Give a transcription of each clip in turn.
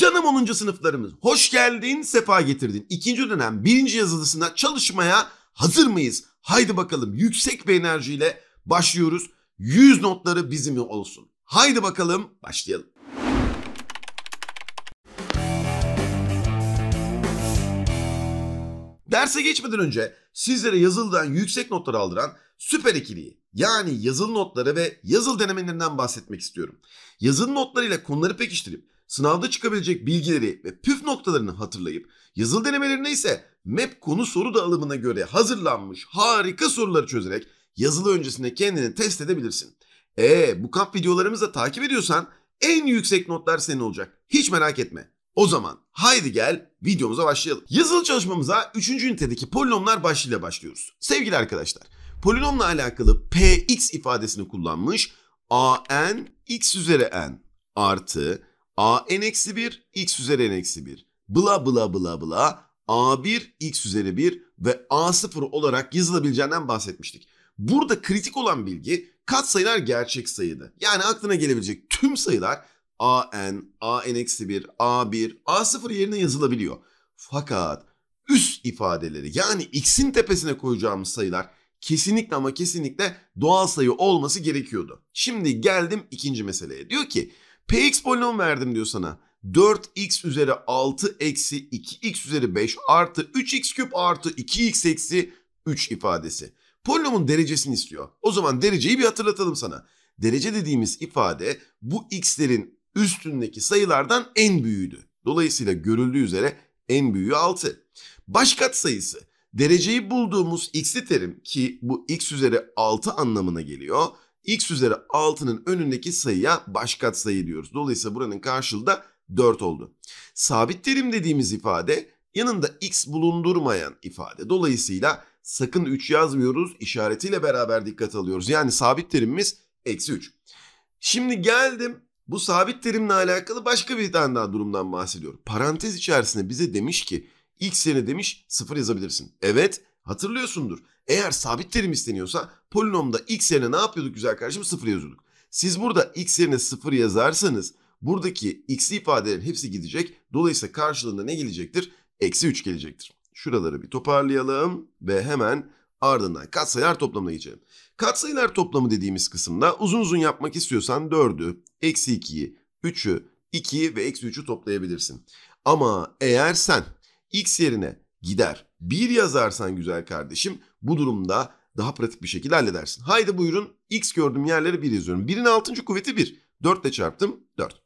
Canım 10. sınıflarımız hoş geldin, sefa getirdin. İkinci dönem birinci yazılısına çalışmaya hazır mıyız? Haydi bakalım yüksek bir enerjiyle başlıyoruz. 100 notları bizim olsun. Haydi bakalım başlayalım. Derse geçmeden önce sizlere yazıldan yüksek notlar aldıran süper ikiliyi yani yazılı notları ve yazılı denemelerinden bahsetmek istiyorum. Yazılı notlarıyla konuları pekiştirip sınavda çıkabilecek bilgileri ve püf noktalarını hatırlayıp yazılı denemelerinde ise MEP konu soru dağılımına göre hazırlanmış harika soruları çözerek yazılı öncesinde kendini test edebilirsin. Ee, bu kamp videolarımızı da takip ediyorsan en yüksek notlar senin olacak. Hiç merak etme. O zaman haydi gel videomuza başlayalım. Yazılı çalışmamıza 3. ünitedeki polinomlar başlığıyla başlıyoruz. Sevgili arkadaşlar, polinomla alakalı px ifadesini kullanmış a n x üzeri n artı a n-1 eksi x üzeri n-1 eksi bla bla bla bla a1 x üzeri 1 ve a0 olarak yazılabileceğinden bahsetmiştik. Burada kritik olan bilgi katsayılar gerçek sayıydı. Yani aklına gelebilecek tüm sayılar a a n, n eksi 1 a1, a0 yerine yazılabiliyor. Fakat üst ifadeleri yani x'in tepesine koyacağımız sayılar kesinlikle ama kesinlikle doğal sayı olması gerekiyordu. Şimdi geldim ikinci meseleye. Diyor ki Px polinom verdim diyor sana. 4x üzeri 6 eksi 2x üzeri 5 artı 3x küp artı 2x eksi 3 ifadesi. Polinomun derecesini istiyor. O zaman dereceyi bir hatırlatalım sana. Derece dediğimiz ifade bu x'lerin üstündeki sayılardan en büyüğüydü. Dolayısıyla görüldüğü üzere en büyüğü 6. Başkat sayısı dereceyi bulduğumuz x'li terim ki bu x üzeri 6 anlamına geliyor x üzeri 6'nın önündeki sayıya başkat sayı diyoruz. Dolayısıyla buranın karşılığı da 4 oldu. Sabit terim dediğimiz ifade yanında x bulundurmayan ifade. Dolayısıyla sakın 3 yazmıyoruz işaretiyle beraber dikkat alıyoruz. Yani sabit terimimiz eksi 3. Şimdi geldim bu sabit terimle alakalı başka bir tane daha durumdan bahsediyorum. Parantez içerisinde bize demiş ki x yerine demiş 0 yazabilirsin. Evet Hatırlıyorsundur. Eğer sabit terim isteniyorsa polinomda x yerine ne yapıyorduk güzel kardeşim? Sıfır yazıyorduk. Siz burada x yerine sıfır yazarsanız buradaki x'li ifadelerin hepsi gidecek. Dolayısıyla karşılığında ne gelecektir? Eksi 3 gelecektir. Şuraları bir toparlayalım ve hemen ardından katsayılar toplamına geçelim. Katsayılar toplamı dediğimiz kısımda uzun uzun yapmak istiyorsan 4'ü, eksi 2'yi, 3'ü, 2'yi ve eksi 3'ü toplayabilirsin. Ama eğer sen x yerine gider 1 yazarsan güzel kardeşim bu durumda daha pratik bir şekilde halledersin. Haydi buyurun x gördüğüm yerleri 1 yazıyorum. 1'in 6. kuvveti 1. 4 ile çarptım 4.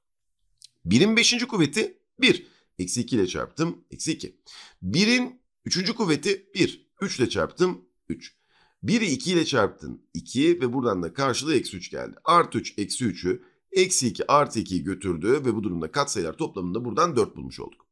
1'in 5. kuvveti 1. Eksi 2 ile çarptım eksi 2. 1'in 3. kuvveti 1. 3 ile çarptım 3. 1'i 2 ile çarptın 2 ve buradan da karşılığı eksi 3 geldi. Artı 3 eksi 3'ü eksi 2 artı 2'yi götürdü ve bu durumda katsayılar toplamında buradan 4 bulmuş olduk.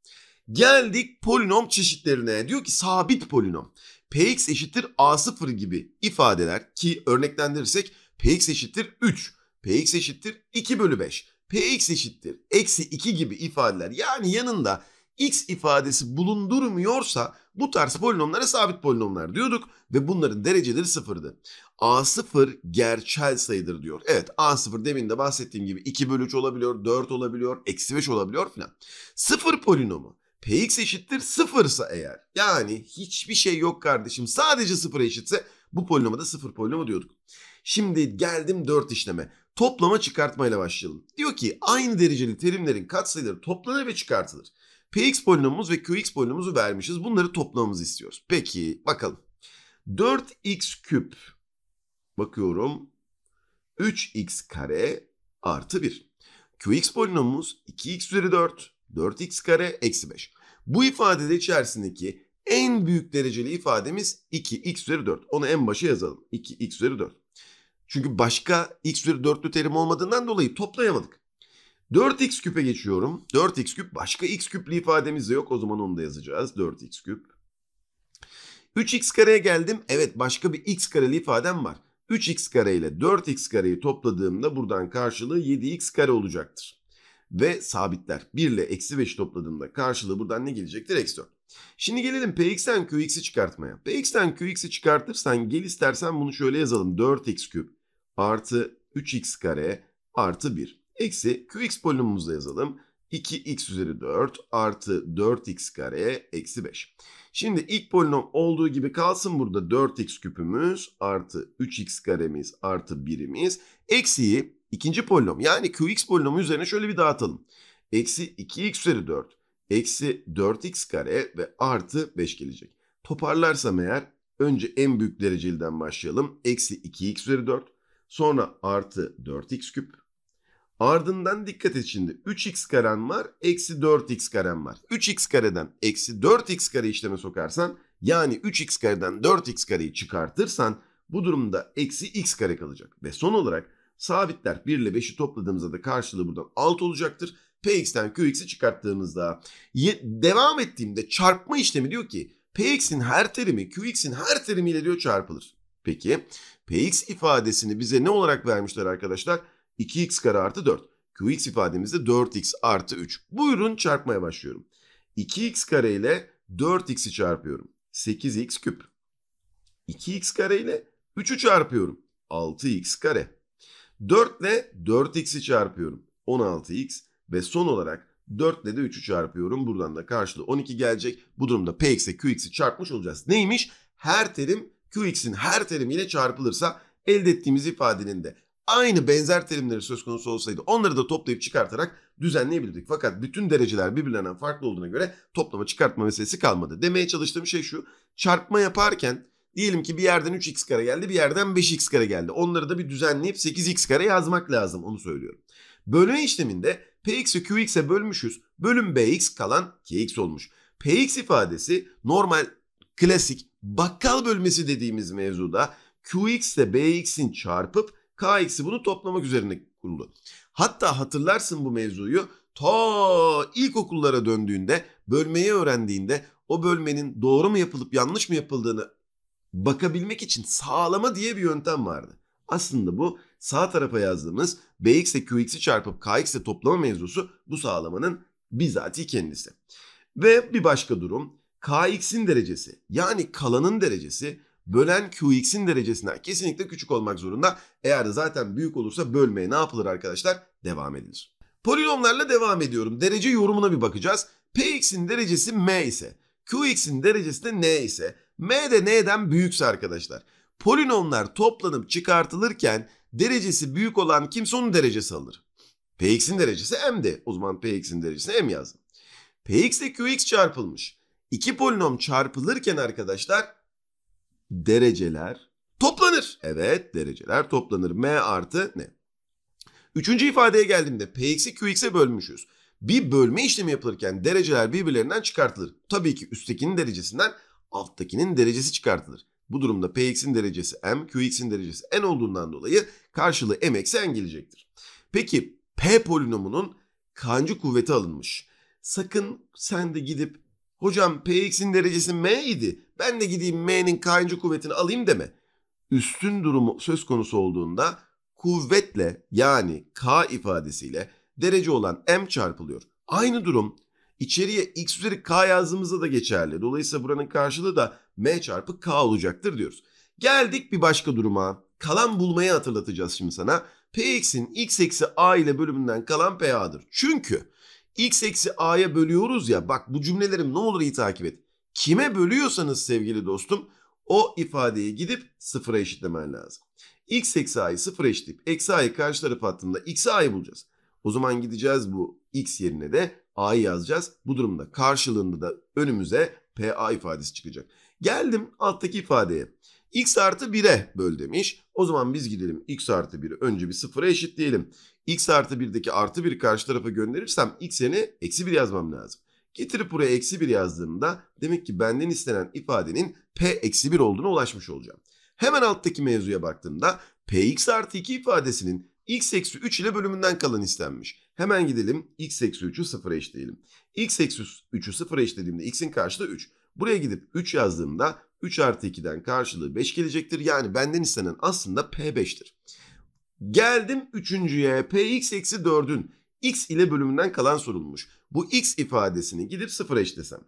Geldik polinom çeşitlerine. Diyor ki sabit polinom. Px eşittir a0 gibi ifadeler ki örneklendirirsek px eşittir 3, px eşittir 2 bölü 5, px eşittir eksi 2 gibi ifadeler yani yanında x ifadesi bulundurmuyorsa bu tarz polinomlara sabit polinomlar diyorduk ve bunların dereceleri sıfırdı. A0 gerçel sayıdır diyor. Evet A0 demin de bahsettiğim gibi 2 bölü 3 olabiliyor, 4 olabiliyor, eksi 5 olabiliyor filan. Sıfır polinomu px eşittir sıfırsa eğer yani hiçbir şey yok kardeşim sadece sıfıra eşitse bu polinoma da sıfır polinomu diyorduk. Şimdi geldim dört işleme. Toplama çıkartmayla başlayalım. Diyor ki aynı dereceli terimlerin katsayıları toplanır ve çıkartılır. Px polinomumuz ve Qx polinomumuzu vermişiz. Bunları toplamamızı istiyoruz. Peki bakalım. 4x küp bakıyorum 3x kare artı 1. Qx polinomumuz 2x üzeri 4 4x kare eksi 5. Bu ifadede içerisindeki en büyük dereceli ifademiz 2x üzeri 4. Onu en başa yazalım. 2x üzeri 4. Çünkü başka x üzeri 4'lü terim olmadığından dolayı toplayamadık. 4x küpe geçiyorum. 4x küp başka x küplü ifademiz de yok. O zaman onu da yazacağız. 4x küp. 3x kareye geldim. Evet başka bir x kareli ifadem var. 3x kare ile 4x kareyi topladığımda buradan karşılığı 7x kare olacaktır ve sabitler. 1 ile eksi 5 topladığımda karşılığı buradan ne gelecektir? Eksi 4. Şimdi gelelim px'ten qx'i çıkartmaya. px'ten qx'i çıkartırsan gel istersen bunu şöyle yazalım. 4x küp artı 3x kare artı 1. Eksi qx polinomumuzu yazalım. 2x üzeri 4 artı 4x kare eksi 5. Şimdi ilk polinom olduğu gibi kalsın burada 4x küpümüz artı 3x karemiz artı 1'imiz. Eksiyi İkinci polinom yani qx polinomu üzerine şöyle bir dağıtalım. Eksi 2x üzeri 4, eksi 4x kare ve artı 5 gelecek. Toparlarsam eğer önce en büyük dereceliden başlayalım. Eksi 2x üzeri 4, sonra artı 4x küp. Ardından dikkat et şimdi 3x karen var, eksi 4x karen var. 3x kareden eksi 4x kare işleme sokarsan yani 3x kareden 4x kareyi çıkartırsan bu durumda eksi x kare kalacak. Ve son olarak Sabitler 1 ile 5'i topladığımızda da karşılığı buradan 6 olacaktır. Px'ten Qx'i çıkarttığımızda devam ettiğimde çarpma işlemi diyor ki Px'in her terimi Qx'in her terimiyle diyor çarpılır. Peki Px ifadesini bize ne olarak vermişler arkadaşlar? 2x kare artı 4. Qx ifademizde 4x artı 3. Buyurun çarpmaya başlıyorum. 2x kare ile 4x'i çarpıyorum. 8x küp. 2x kare ile 3'ü çarpıyorum. 6x kare. 4 ile 4x'i çarpıyorum. 16x ve son olarak 4 ile de 3'ü çarpıyorum. Buradan da karşılığı 12 gelecek. Bu durumda px'e qx'i çarpmış olacağız. Neymiş? Her terim qx'in her terimiyle çarpılırsa elde ettiğimiz ifadenin de aynı benzer terimleri söz konusu olsaydı onları da toplayıp çıkartarak düzenleyebilirdik. Fakat bütün dereceler birbirlerinden farklı olduğuna göre toplama çıkartma meselesi kalmadı. Demeye çalıştığım şey şu. Çarpma yaparken Diyelim ki bir yerden 3x kare geldi bir yerden 5x kare geldi. Onları da bir düzenleyip 8x kare yazmak lazım onu söylüyorum. Bölme işleminde px'i qx'e bölmüşüz. Bölüm bx kalan kx olmuş. px ifadesi normal, klasik, bakkal bölmesi dediğimiz mevzuda qx ile bx'in çarpıp kx'i bunu toplamak üzerine kurulu. Hatta hatırlarsın bu mevzuyu ta ilkokullara döndüğünde bölmeyi öğrendiğinde o bölmenin doğru mu yapılıp yanlış mı yapıldığını bakabilmek için sağlama diye bir yöntem vardı. Aslında bu sağ tarafa yazdığımız bx ile qx'i çarpıp kx ile toplama mevzusu bu sağlamanın bizatihi kendisi. Ve bir başka durum kx'in derecesi yani kalanın derecesi bölen qx'in derecesinden kesinlikle küçük olmak zorunda. Eğer zaten büyük olursa bölmeye ne yapılır arkadaşlar? Devam edilir. Polinomlarla devam ediyorum. Derece yorumuna bir bakacağız. px'in derecesi m ise, qx'in derecesi de n ise M de n'den büyükse arkadaşlar. Polinomlar toplanıp çıkartılırken derecesi büyük olan kimse onun derecesi alır? Px'in derecesi m'di. O zaman Px'in derecesini m yazdım. Px ile Qx çarpılmış. İki polinom çarpılırken arkadaşlar dereceler toplanır. Evet dereceler toplanır. M artı ne? Üçüncü ifadeye geldiğimde Px'i Qx'e bölmüşüz. Bir bölme işlemi yapılırken dereceler birbirlerinden çıkartılır. Tabii ki üsttekinin derecesinden alttakinin derecesi çıkartılır. Bu durumda Px'in derecesi m, Qx'in derecesi n olduğundan dolayı karşılığı m eksi n gelecektir. Peki P polinomunun kancı kuvveti alınmış. Sakın sen de gidip hocam Px'in derecesi m idi ben de gideyim m'nin kancı kuvvetini alayım deme. Üstün durumu söz konusu olduğunda kuvvetle yani k ifadesiyle derece olan m çarpılıyor. Aynı durum İçeriye x üzeri k yazdığımızda da geçerli. Dolayısıyla buranın karşılığı da m çarpı k olacaktır diyoruz. Geldik bir başka duruma. Kalan bulmayı hatırlatacağız şimdi sana. px'in x eksi a ile bölümünden kalan pa'dır. Çünkü x eksi a'ya bölüyoruz ya bak bu cümlelerim ne olur iyi takip et. Kime bölüyorsanız sevgili dostum o ifadeyi gidip sıfıra eşitlemen lazım. x eksi a'yı sıfıra eşitleyip eksi a'yı karşı tarafa attığımda x a'yı bulacağız. O zaman gideceğiz bu x yerine de A'yı yazacağız. Bu durumda karşılığında da önümüze PA ifadesi çıkacak. Geldim alttaki ifadeye. X artı 1'e böl demiş. O zaman biz gidelim X artı 1'i önce bir sıfıra eşitleyelim. X artı 1'deki artı 1 karşı tarafa gönderirsem X'ini eksi 1 yazmam lazım. Getirip buraya eksi 1 yazdığımda demek ki benden istenen ifadenin P eksi 1 olduğuna ulaşmış olacağım. Hemen alttaki mevzuya baktığımda Px artı 2 ifadesinin x eksi 3 ile bölümünden kalan istenmiş. Hemen gidelim x eksi 3'ü 0'a eşleyelim. x eksi 3'ü 0'a eşlediğimde x'in karşılığı 3. Buraya gidip 3 yazdığımda 3 artı 2'den karşılığı 5 gelecektir. Yani benden istenen aslında P5'tir. Geldim üçüncüye Px eksi 4'ün x ile bölümünden kalan sorulmuş. Bu x ifadesini gidip 0 eşlesem.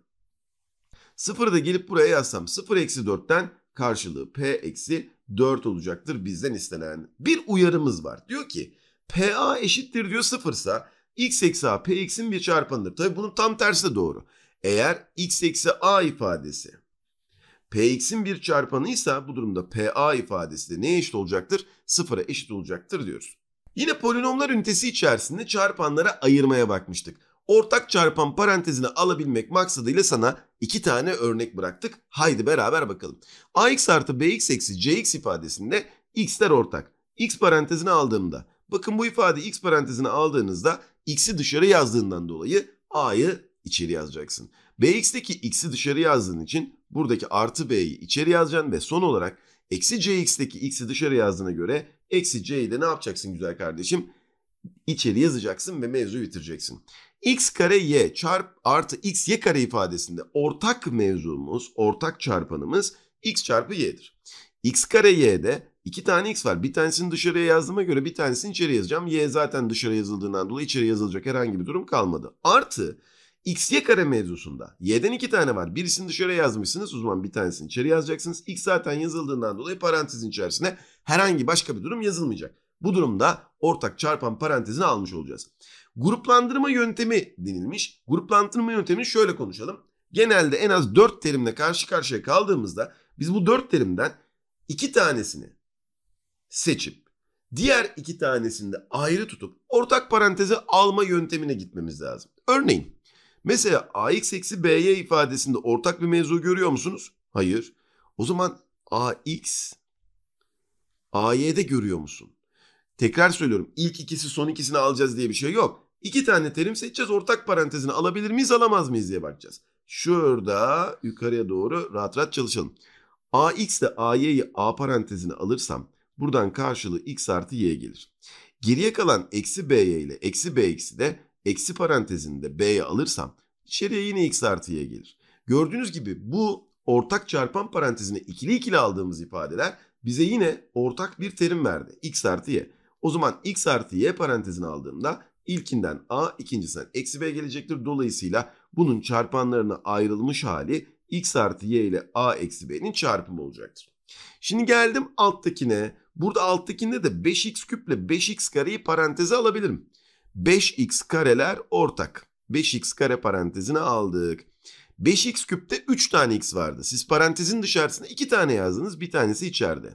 0'ı da gelip buraya yazsam 0 eksi 4'ten karşılığı P eksi 4 olacaktır bizden istenen. Bir uyarımız var. Diyor ki PA eşittir diyor sıfırsa x eksi a p x'in bir çarpanıdır. Tabii bunun tam tersi de doğru. Eğer x eksi a ifadesi p x'in bir çarpanıysa bu durumda p a ifadesi de neye eşit olacaktır? Sıfıra eşit olacaktır diyoruz. Yine polinomlar ünitesi içerisinde çarpanlara ayırmaya bakmıştık. Ortak çarpan parantezine alabilmek maksadıyla sana iki tane örnek bıraktık. Haydi beraber bakalım. ax artı bx eksi cx ifadesinde x'ler ortak. x parantezine aldığımda Bakın bu ifade x parantezine aldığınızda x'i dışarı yazdığından dolayı a'yı içeri yazacaksın. bx'teki x'i dışarı yazdığın için buradaki artı b'yi içeri yazacaksın ve son olarak eksi cx'teki x'i dışarı yazdığına göre eksi c'yi de ne yapacaksın güzel kardeşim? İçeri yazacaksın ve mevzu bitireceksin. x kare y çarp artı x y kare ifadesinde ortak mevzumuz, ortak çarpanımız x çarpı y'dir. x kare y'de İki tane x var. Bir tanesini dışarıya yazdığıma göre bir tanesini içeri yazacağım. Y zaten dışarı yazıldığından dolayı içeri yazılacak herhangi bir durum kalmadı. Artı x y kare mevzusunda y'den iki tane var. Birisini dışarıya yazmışsınız o zaman bir tanesini içeri yazacaksınız. x zaten yazıldığından dolayı parantezin içerisine herhangi başka bir durum yazılmayacak. Bu durumda ortak çarpan parantezini almış olacağız. Gruplandırma yöntemi denilmiş. Gruplandırma yöntemini şöyle konuşalım. Genelde en az 4 terimle karşı karşıya kaldığımızda biz bu 4 terimden 2 tanesini seçip diğer iki tanesini de ayrı tutup ortak paranteze alma yöntemine gitmemiz lazım. Örneğin mesela ax eksi b'ye ifadesinde ortak bir mevzu görüyor musunuz? Hayır. O zaman ax AY'de görüyor musun? Tekrar söylüyorum ilk ikisi son ikisini alacağız diye bir şey yok. İki tane terim seçeceğiz ortak parantezini alabilir miyiz alamaz mıyız diye bakacağız. Şurada yukarıya doğru rahat rahat çalışalım. AX ile AY'yi A parantezine alırsam Buradan karşılığı x artı y gelir. Geriye kalan eksi by ile eksi bx'i de eksi parantezinde b'ye alırsam içeriye yine x artı y gelir. Gördüğünüz gibi bu ortak çarpan parantezine ikili ikili aldığımız ifadeler bize yine ortak bir terim verdi. x artı y. O zaman x artı y parantezini aldığımda ilkinden a ikincisinden eksi b gelecektir. Dolayısıyla bunun çarpanlarına ayrılmış hali x artı y ile a eksi b'nin çarpımı olacaktır. Şimdi geldim alttakine. Burada alttakinde de 5x küple 5x kareyi paranteze alabilirim. 5x kareler ortak. 5x kare parantezine aldık. 5x küpte 3 tane x vardı. Siz parantezin dışarısına 2 tane yazdınız. Bir tanesi içeride.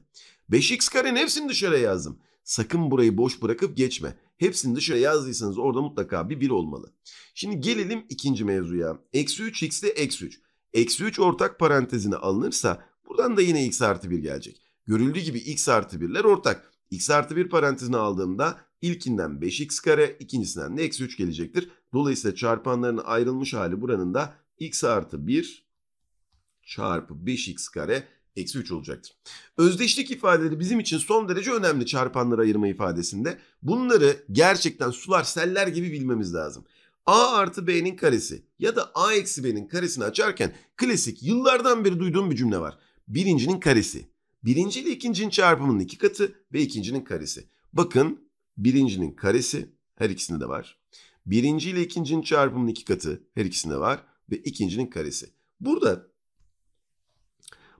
5x karenin hepsini dışarıya yazdım. Sakın burayı boş bırakıp geçme. Hepsini dışarı yazdıysanız orada mutlaka bir 1 olmalı. Şimdi gelelim ikinci mevzuya. Eksi 3 x ile eksi 3. Eksi 3 ortak parantezine alınırsa buradan da yine x artı 1 gelecek. Görüldüğü gibi x artı 1'ler ortak. x artı 1 parantezini aldığımda ilkinden 5x kare, ikincisinden de eksi 3 gelecektir. Dolayısıyla çarpanların ayrılmış hali buranın da x artı 1 çarpı 5x kare eksi 3 olacaktır. Özdeşlik ifadeleri bizim için son derece önemli çarpanları ayırma ifadesinde. Bunları gerçekten sular seller gibi bilmemiz lazım. A artı B'nin karesi ya da A eksi B'nin karesini açarken klasik yıllardan beri duyduğum bir cümle var. Birincinin karesi birinci ile ikincinin çarpımının iki katı ve ikincinin karesi. Bakın birincinin karesi her ikisinde de var. Birinci ile ikincinin çarpımının iki katı her ikisinde var ve ikincinin karesi. Burada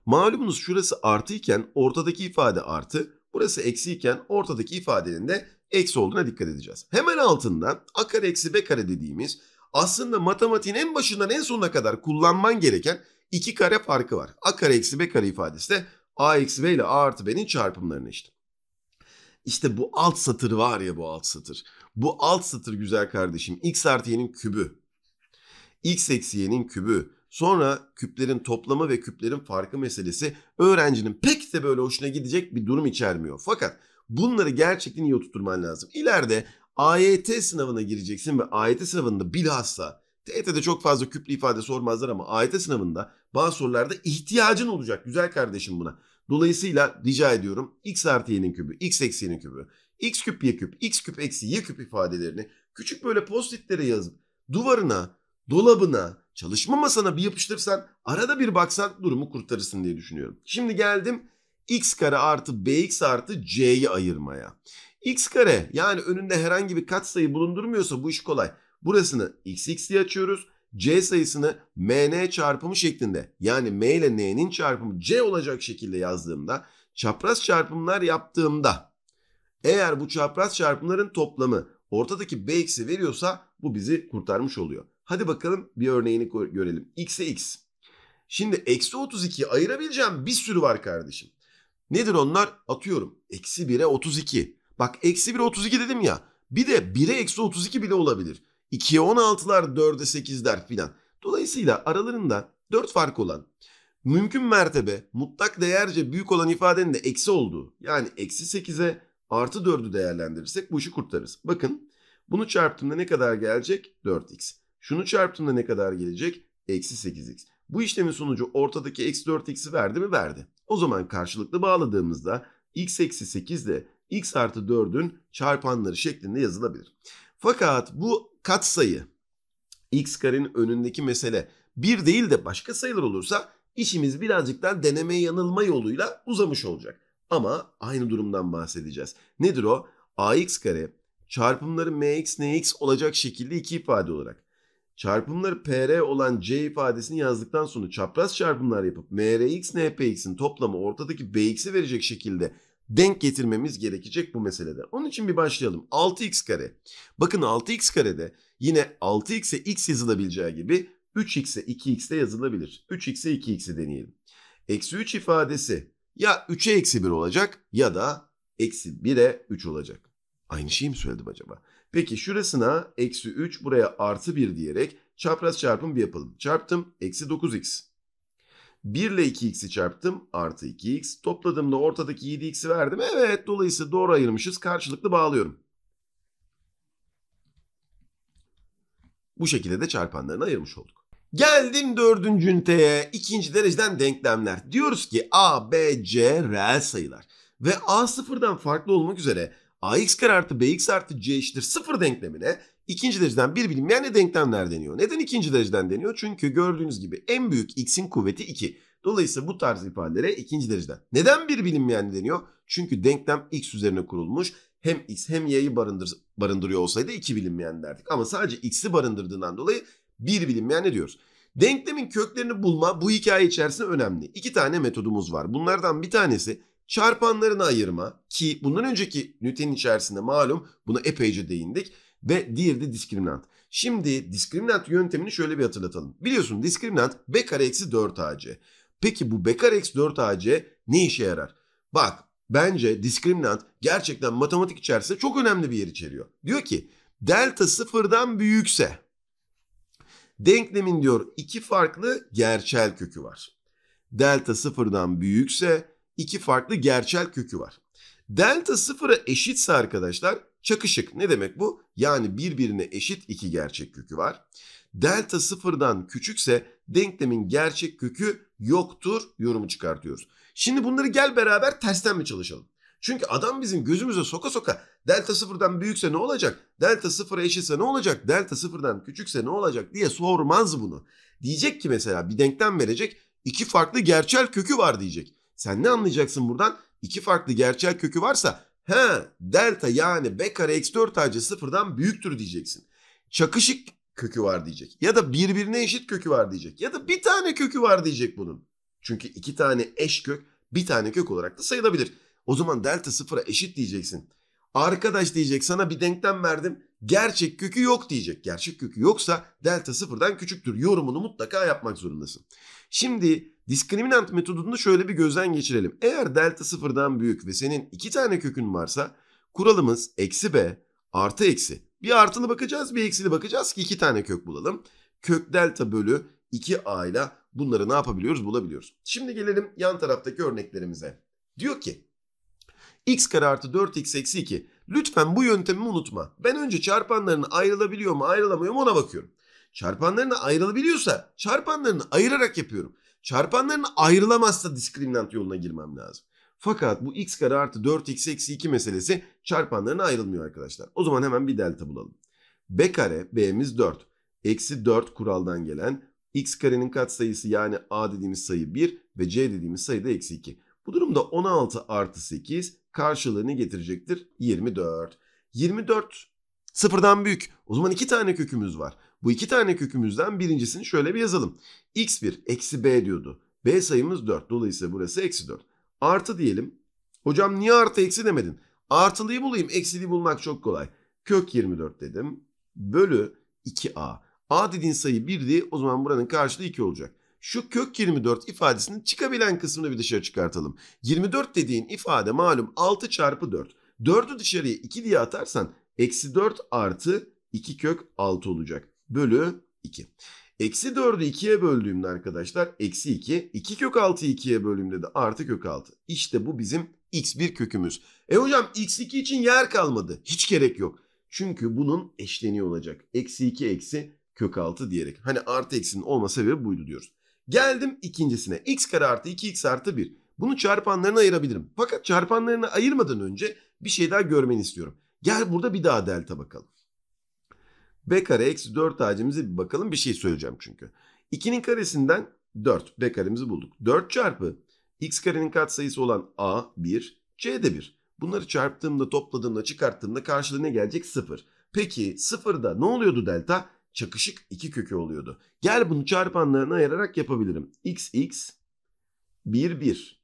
malumunuz şurası artı iken ortadaki ifade artı, burası eksi iken ortadaki ifadenin de eksi olduğuna dikkat edeceğiz. Hemen altında a kare eksi b kare dediğimiz aslında matematiğin en başından en sonuna kadar kullanman gereken iki kare farkı var. A kare eksi B kare ifadesi de a eksi b ile a artı b'nin çarpımlarını işte. İşte bu alt satır var ya bu alt satır. Bu alt satır güzel kardeşim x artı y'nin kübü. x eksi y'nin kübü. Sonra küplerin toplamı ve küplerin farkı meselesi öğrencinin pek de böyle hoşuna gidecek bir durum içermiyor. Fakat bunları gerçekten iyi oturtman lazım. İleride AYT sınavına gireceksin ve AYT sınavında bilhassa TET'de çok fazla küplü ifade sormazlar ama AYT sınavında bazı sorularda ihtiyacın olacak güzel kardeşim buna. Dolayısıyla rica ediyorum x artı y'nin kübü, x eksi y'nin kübü, x küp y küp, x küp eksi y küp ifadelerini küçük böyle postitlere yazıp duvarına, dolabına, çalışma masana bir yapıştırsan arada bir baksan durumu kurtarırsın diye düşünüyorum. Şimdi geldim x kare artı bx artı c'yi ayırmaya. x kare yani önünde herhangi bir katsayı bulundurmuyorsa bu iş kolay. Burasını xx diye açıyoruz. C sayısını MN çarpımı şeklinde yani M ile N'nin çarpımı C olacak şekilde yazdığımda çapraz çarpımlar yaptığımda eğer bu çapraz çarpımların toplamı ortadaki B veriyorsa bu bizi kurtarmış oluyor. Hadi bakalım bir örneğini görelim. X'e X. Şimdi eksi 32 ayırabileceğim bir sürü var kardeşim. Nedir onlar? Atıyorum. Eksi 1'e 32. Bak eksi 1'e 32 dedim ya. Bir de 1'e eksi 32 bile olabilir. 2'ye 16'lar, 4'e 8'ler filan. Dolayısıyla aralarında 4 fark olan mümkün mertebe mutlak değerce büyük olan ifadenin de eksi olduğu yani eksi 8'e artı 4'ü değerlendirirsek bu işi kurtarırız. Bakın bunu çarptığımda ne kadar gelecek? 4x. Şunu çarptığımda ne kadar gelecek? Eksi 8x. Bu işlemin sonucu ortadaki eksi 4x'i verdi mi? Verdi. O zaman karşılıklı bağladığımızda x eksi 8 ile x artı 4'ün çarpanları şeklinde yazılabilir. Fakat bu katsayı x karenin önündeki mesele bir değil de başka sayılar olursa işimiz birazcık daha deneme yanılma yoluyla uzamış olacak. Ama aynı durumdan bahsedeceğiz. Nedir o? ax kare çarpımları mx nx olacak şekilde iki ifade olarak. Çarpımları pr olan c ifadesini yazdıktan sonra çapraz çarpımlar yapıp mrx npx'in toplamı ortadaki bx'i verecek şekilde denk getirmemiz gerekecek bu meselede. Onun için bir başlayalım. 6x kare. Bakın 6x karede yine 6x'e x yazılabileceği gibi 3x'e 2x de yazılabilir. 3x'e 2x'i deneyelim. Eksi 3 ifadesi ya 3'e eksi 1 olacak ya da eksi 1'e 3 olacak. Aynı şeyi mi söyledim acaba? Peki şurasına eksi 3 buraya artı 1 diyerek çapraz çarpım bir yapalım. Çarptım eksi 9x. 1 ile 2x'i çarptım. Artı 2x. Topladığımda ortadaki 7x'i verdim. Evet dolayısıyla doğru ayırmışız. Karşılıklı bağlıyorum. Bu şekilde de çarpanlarını ayırmış olduk. Geldim dördüncü üniteye. ikinci dereceden denklemler. Diyoruz ki A, B, C reel sayılar. Ve A sıfırdan farklı olmak üzere ax kare artı bx artı c eşittir sıfır denklemine İkinci dereceden bir bilinmeyen ne denklemler deniyor. Neden ikinci dereceden deniyor? Çünkü gördüğünüz gibi en büyük x'in kuvveti 2. Dolayısıyla bu tarz ifadelere ikinci dereceden. Neden bir bilinmeyen deniyor? Çünkü denklem x üzerine kurulmuş. Hem x hem y'yi barındır, barındırıyor olsaydı iki bilinmeyen derdik. Ama sadece x'i barındırdığından dolayı bir bilinmeyen ne diyoruz? Denklemin köklerini bulma bu hikaye içerisinde önemli. İki tane metodumuz var. Bunlardan bir tanesi çarpanlarını ayırma ki bundan önceki nütenin içerisinde malum buna epeyce değindik ve diğeri de diskriminant. Şimdi diskriminant yöntemini şöyle bir hatırlatalım. Biliyorsun diskriminant B kare eksi 4 AC. Peki bu B kare eksi 4 AC ne işe yarar? Bak bence diskriminant gerçekten matematik içerisinde çok önemli bir yer içeriyor. Diyor ki delta sıfırdan büyükse denklemin diyor iki farklı gerçel kökü var. Delta sıfırdan büyükse iki farklı gerçel kökü var. Delta sıfıra eşitse arkadaşlar Çakışık ne demek bu? Yani birbirine eşit iki gerçek kökü var. Delta sıfırdan küçükse denklemin gerçek kökü yoktur yorumu çıkartıyoruz. Şimdi bunları gel beraber tersten mi çalışalım? Çünkü adam bizim gözümüze soka soka delta sıfırdan büyükse ne olacak? Delta sıfıra eşitse ne olacak? Delta sıfırdan küçükse ne olacak diye sormaz bunu. Diyecek ki mesela bir denklem verecek iki farklı gerçel kökü var diyecek. Sen ne anlayacaksın buradan? İki farklı gerçel kökü varsa He delta yani b kare eksi 4 ac sıfırdan büyüktür diyeceksin. Çakışık kökü var diyecek. Ya da birbirine eşit kökü var diyecek. Ya da bir tane kökü var diyecek bunun. Çünkü iki tane eş kök bir tane kök olarak da sayılabilir. O zaman delta sıfıra eşit diyeceksin. Arkadaş diyecek sana bir denklem verdim. Gerçek kökü yok diyecek. Gerçek kökü yoksa delta sıfırdan küçüktür. Yorumunu mutlaka yapmak zorundasın. Şimdi Diskriminant metodunu şöyle bir gözden geçirelim. Eğer delta sıfırdan büyük ve senin iki tane kökün varsa kuralımız eksi b artı eksi. Bir artılı bakacağız bir eksili bakacağız ki iki tane kök bulalım. Kök delta bölü 2a ile bunları ne yapabiliyoruz bulabiliyoruz. Şimdi gelelim yan taraftaki örneklerimize. Diyor ki x kare artı 4x eksi 2. Lütfen bu yöntemi unutma. Ben önce çarpanların ayrılabiliyor mu ayrılamıyor mu ona bakıyorum. Çarpanlarına ayrılabiliyorsa çarpanlarını ayırarak yapıyorum. Çarpanların ayrılamazsa diskriminant yoluna girmem lazım. Fakat bu x kare artı 4x eksi 2 meselesi çarpanlarına ayrılmıyor arkadaşlar. O zaman hemen bir delta bulalım. b kare b'miz 4. Eksi 4 kuraldan gelen x karenin katsayısı yani a dediğimiz sayı 1 ve c dediğimiz sayı da eksi 2. Bu durumda 16 artı 8 karşılığını getirecektir 24. 24 sıfırdan büyük. O zaman iki tane kökümüz var. Bu iki tane kökümüzden birincisini şöyle bir yazalım. x1 eksi b diyordu. b sayımız 4. Dolayısıyla burası eksi 4. Artı diyelim. Hocam niye artı eksi demedin? Artılıyı bulayım. Eksiliği bulmak çok kolay. Kök 24 dedim. Bölü 2a. a dediğin sayı 1'di. O zaman buranın karşılığı 2 olacak şu kök 24 ifadesinin çıkabilen kısmını bir dışarı çıkartalım. 24 dediğin ifade malum 6 çarpı 4. 4'ü dışarıya 2 diye atarsan eksi 4 artı 2 kök 6 olacak bölü 2. Eksi 4'ü 2'ye böldüğümde arkadaşlar eksi 2. 2 kök 6 2'ye böldüğümde de artı kök 6. İşte bu bizim x1 kökümüz. E hocam x2 için yer kalmadı. Hiç gerek yok. Çünkü bunun eşleniği olacak. Eksi 2 eksi kök 6 diyerek. Hani artı eksinin olma sebebi buydu diyoruz. Geldim ikincisine. x kare artı 2x artı 1. Bunu çarpanlarına ayırabilirim. Fakat çarpanlarına ayırmadan önce bir şey daha görmeni istiyorum. Gel burada bir daha delta bakalım. B kare eksi 4 hacimize bir bakalım. Bir şey söyleyeceğim çünkü. 2'nin karesinden 4. B karemizi bulduk. 4 çarpı x karenin katsayısı olan a 1, c de 1. Bunları çarptığımda, topladığımda, çıkarttığımda karşılığı ne gelecek? 0. Peki sıfırda ne oluyordu delta? Çakışık 2 kökü oluyordu. Gel bunu çarpanlarına ayırarak yapabilirim. x x 1 1.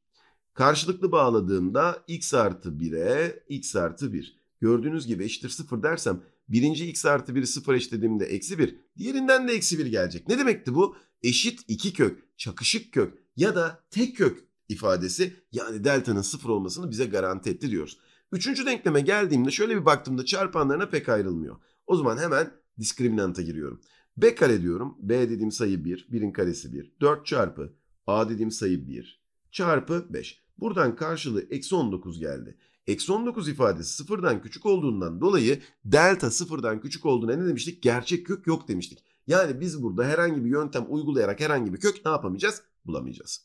Karşılıklı bağladığımda x artı 1'e x artı 1. Gördüğünüz gibi eşittir 0 dersem birinci x artı 1'i 0 eşlediğimde eksi 1. Diğerinden de eksi 1 gelecek. Ne demekti bu? Eşit iki kök, çakışık kök ya da tek kök ifadesi yani delta'nın 0 olmasını bize garanti etti diyoruz. Üçüncü denkleme geldiğimde şöyle bir baktığımda çarpanlarına pek ayrılmıyor. O zaman hemen diskriminanta giriyorum. B kare diyorum. B dediğim sayı 1. 1'in karesi 1. 4 çarpı A dediğim sayı 1 çarpı 5. Buradan karşılığı eksi 19 geldi. Eksi 19 ifadesi sıfırdan küçük olduğundan dolayı delta sıfırdan küçük olduğuna ne demiştik? Gerçek kök yok demiştik. Yani biz burada herhangi bir yöntem uygulayarak herhangi bir kök ne yapamayacağız? Bulamayacağız.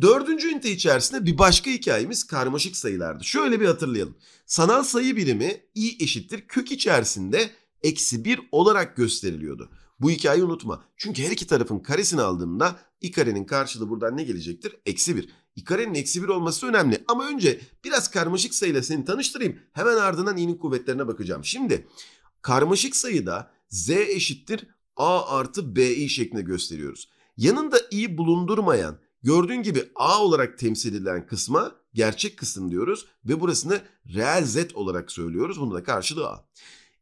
Dördüncü ünite içerisinde bir başka hikayemiz karmaşık sayılardı. Şöyle bir hatırlayalım. Sanal sayı birimi i eşittir kök içerisinde eksi 1 olarak gösteriliyordu. Bu hikayeyi unutma. Çünkü her iki tarafın karesini aldığımda i karenin karşılığı buradan ne gelecektir? Eksi 1. Icardi'nin eksi bir olması önemli. Ama önce biraz karmaşık sayıyla seni tanıştırayım. Hemen ardından i'nin kuvvetlerine bakacağım. Şimdi karmaşık sayıda z eşittir a artı bi şeklinde gösteriyoruz. Yanında i bulundurmayan gördüğün gibi a olarak temsil edilen kısma gerçek kısım diyoruz ve burasını reel z olarak söylüyoruz. Bunun da karşılığı a.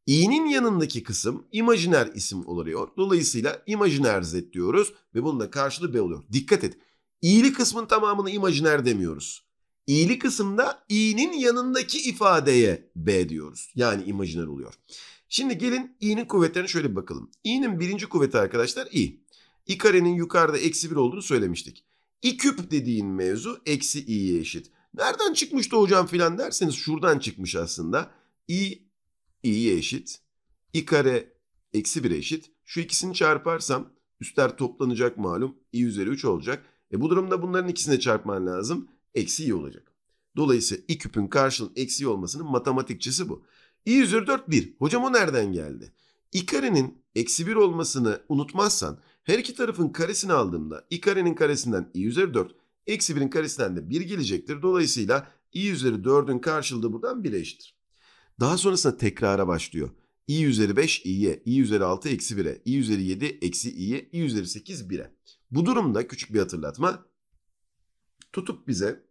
İ'nin yanındaki kısım imajiner isim oluyor. Dolayısıyla imajiner z diyoruz ve bunun da karşılığı b oluyor. Dikkat et İyili kısmın tamamını imajiner demiyoruz. İyili kısımda i'nin yanındaki ifadeye b diyoruz. Yani imajiner oluyor. Şimdi gelin i'nin kuvvetlerine şöyle bir bakalım. i'nin birinci kuvveti arkadaşlar i. i karenin yukarıda eksi 1 olduğunu söylemiştik. i küp dediğin mevzu eksi i'ye eşit. Nereden çıkmıştı hocam filan derseniz şuradan çıkmış aslında. i i'ye eşit. i kare eksi 1'e eşit. Şu ikisini çarparsam üstler toplanacak malum. i üzeri 3 olacak. E bu durumda bunların ikisine çarpman lazım. Eksi i olacak. Dolayısıyla i küpün karşılığının eksi olmasının matematikçesi bu. i üzeri 4 1. Hocam o nereden geldi? i karenin eksi 1 olmasını unutmazsan her iki tarafın karesini aldığımda i karenin karesinden i üzeri 4 eksi 1'in karesinden de 1 gelecektir. Dolayısıyla i üzeri 4'ün karşılığı buradan 1'e eşittir. Daha sonrasında tekrara başlıyor. i üzeri 5 i'ye, i üzeri 6 eksi 1'e, i üzeri 7 eksi i'ye, i üzeri 8 1'e. Bu durumda küçük bir hatırlatma tutup bize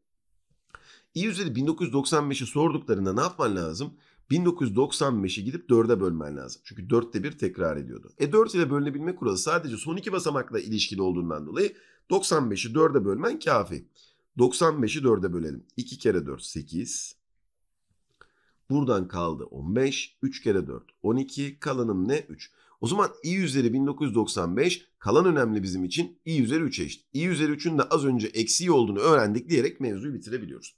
İ150 1995'i sorduklarında ne yapman lazım? 1995'i gidip 4'e bölmen lazım. Çünkü 4'te 1 tekrar ediyordu. E 4 ile bölünebilme kuralı sadece son iki basamakla ilişkili olduğundan dolayı 95'i 4'e bölmen kafi. 95'i 4'e bölelim. 2 kere 4 8. Buradan kaldı 15. 3 kere 4 12. Kalanım ne? 3. O zaman i üzeri 1995 kalan önemli bizim için i üzeri 3'e eşit. i üzeri 3'ün de az önce eksiği olduğunu öğrendik diyerek mevzuyu bitirebiliyoruz.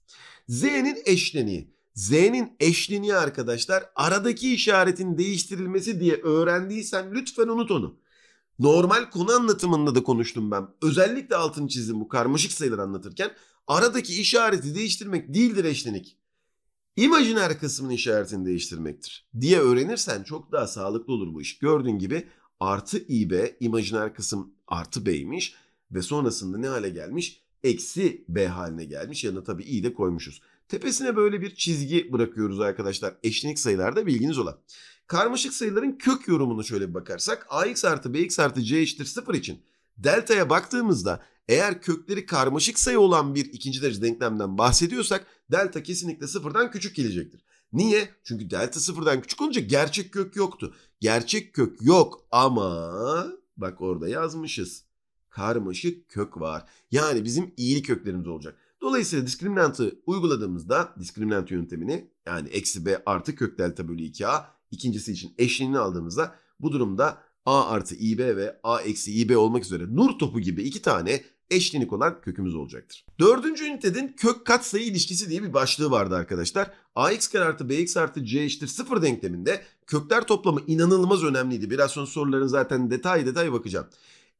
Z'nin eşleniği. Z'nin eşleniği arkadaşlar aradaki işaretin değiştirilmesi diye öğrendiysen lütfen unut onu. Normal konu anlatımında da konuştum ben. Özellikle altını çizdim bu karmaşık sayılar anlatırken. Aradaki işareti değiştirmek değildir eşlenik imajiner kısmın işaretini değiştirmektir diye öğrenirsen çok daha sağlıklı olur bu iş. Gördüğün gibi artı IB imajiner kısım artı B'ymiş ve sonrasında ne hale gelmiş? Eksi B haline gelmiş. Yanına tabii i de koymuşuz. Tepesine böyle bir çizgi bırakıyoruz arkadaşlar. Eşlenik sayılarda bilginiz olan. Karmaşık sayıların kök yorumunu şöyle bir bakarsak ax artı bx artı c eşittir 0 için delta'ya baktığımızda eğer kökleri karmaşık sayı olan bir ikinci derece denklemden bahsediyorsak delta kesinlikle sıfırdan küçük gelecektir. Niye? Çünkü delta sıfırdan küçük olunca gerçek kök yoktu. Gerçek kök yok ama bak orada yazmışız. Karmaşık kök var. Yani bizim iyili köklerimiz olacak. Dolayısıyla diskriminantı uyguladığımızda diskriminant yöntemini yani eksi b artı kök delta bölü 2a ikincisi için eşliğini aldığımızda bu durumda a artı ib ve a eksi ib olmak üzere nur topu gibi iki tane eşlenik olan kökümüz olacaktır. Dördüncü ünitenin kök katsayı ilişkisi diye bir başlığı vardı arkadaşlar. ax kare artı bx artı c eşittir 0 denkleminde kökler toplamı inanılmaz önemliydi. Biraz sonra soruların zaten detay detay bakacağım.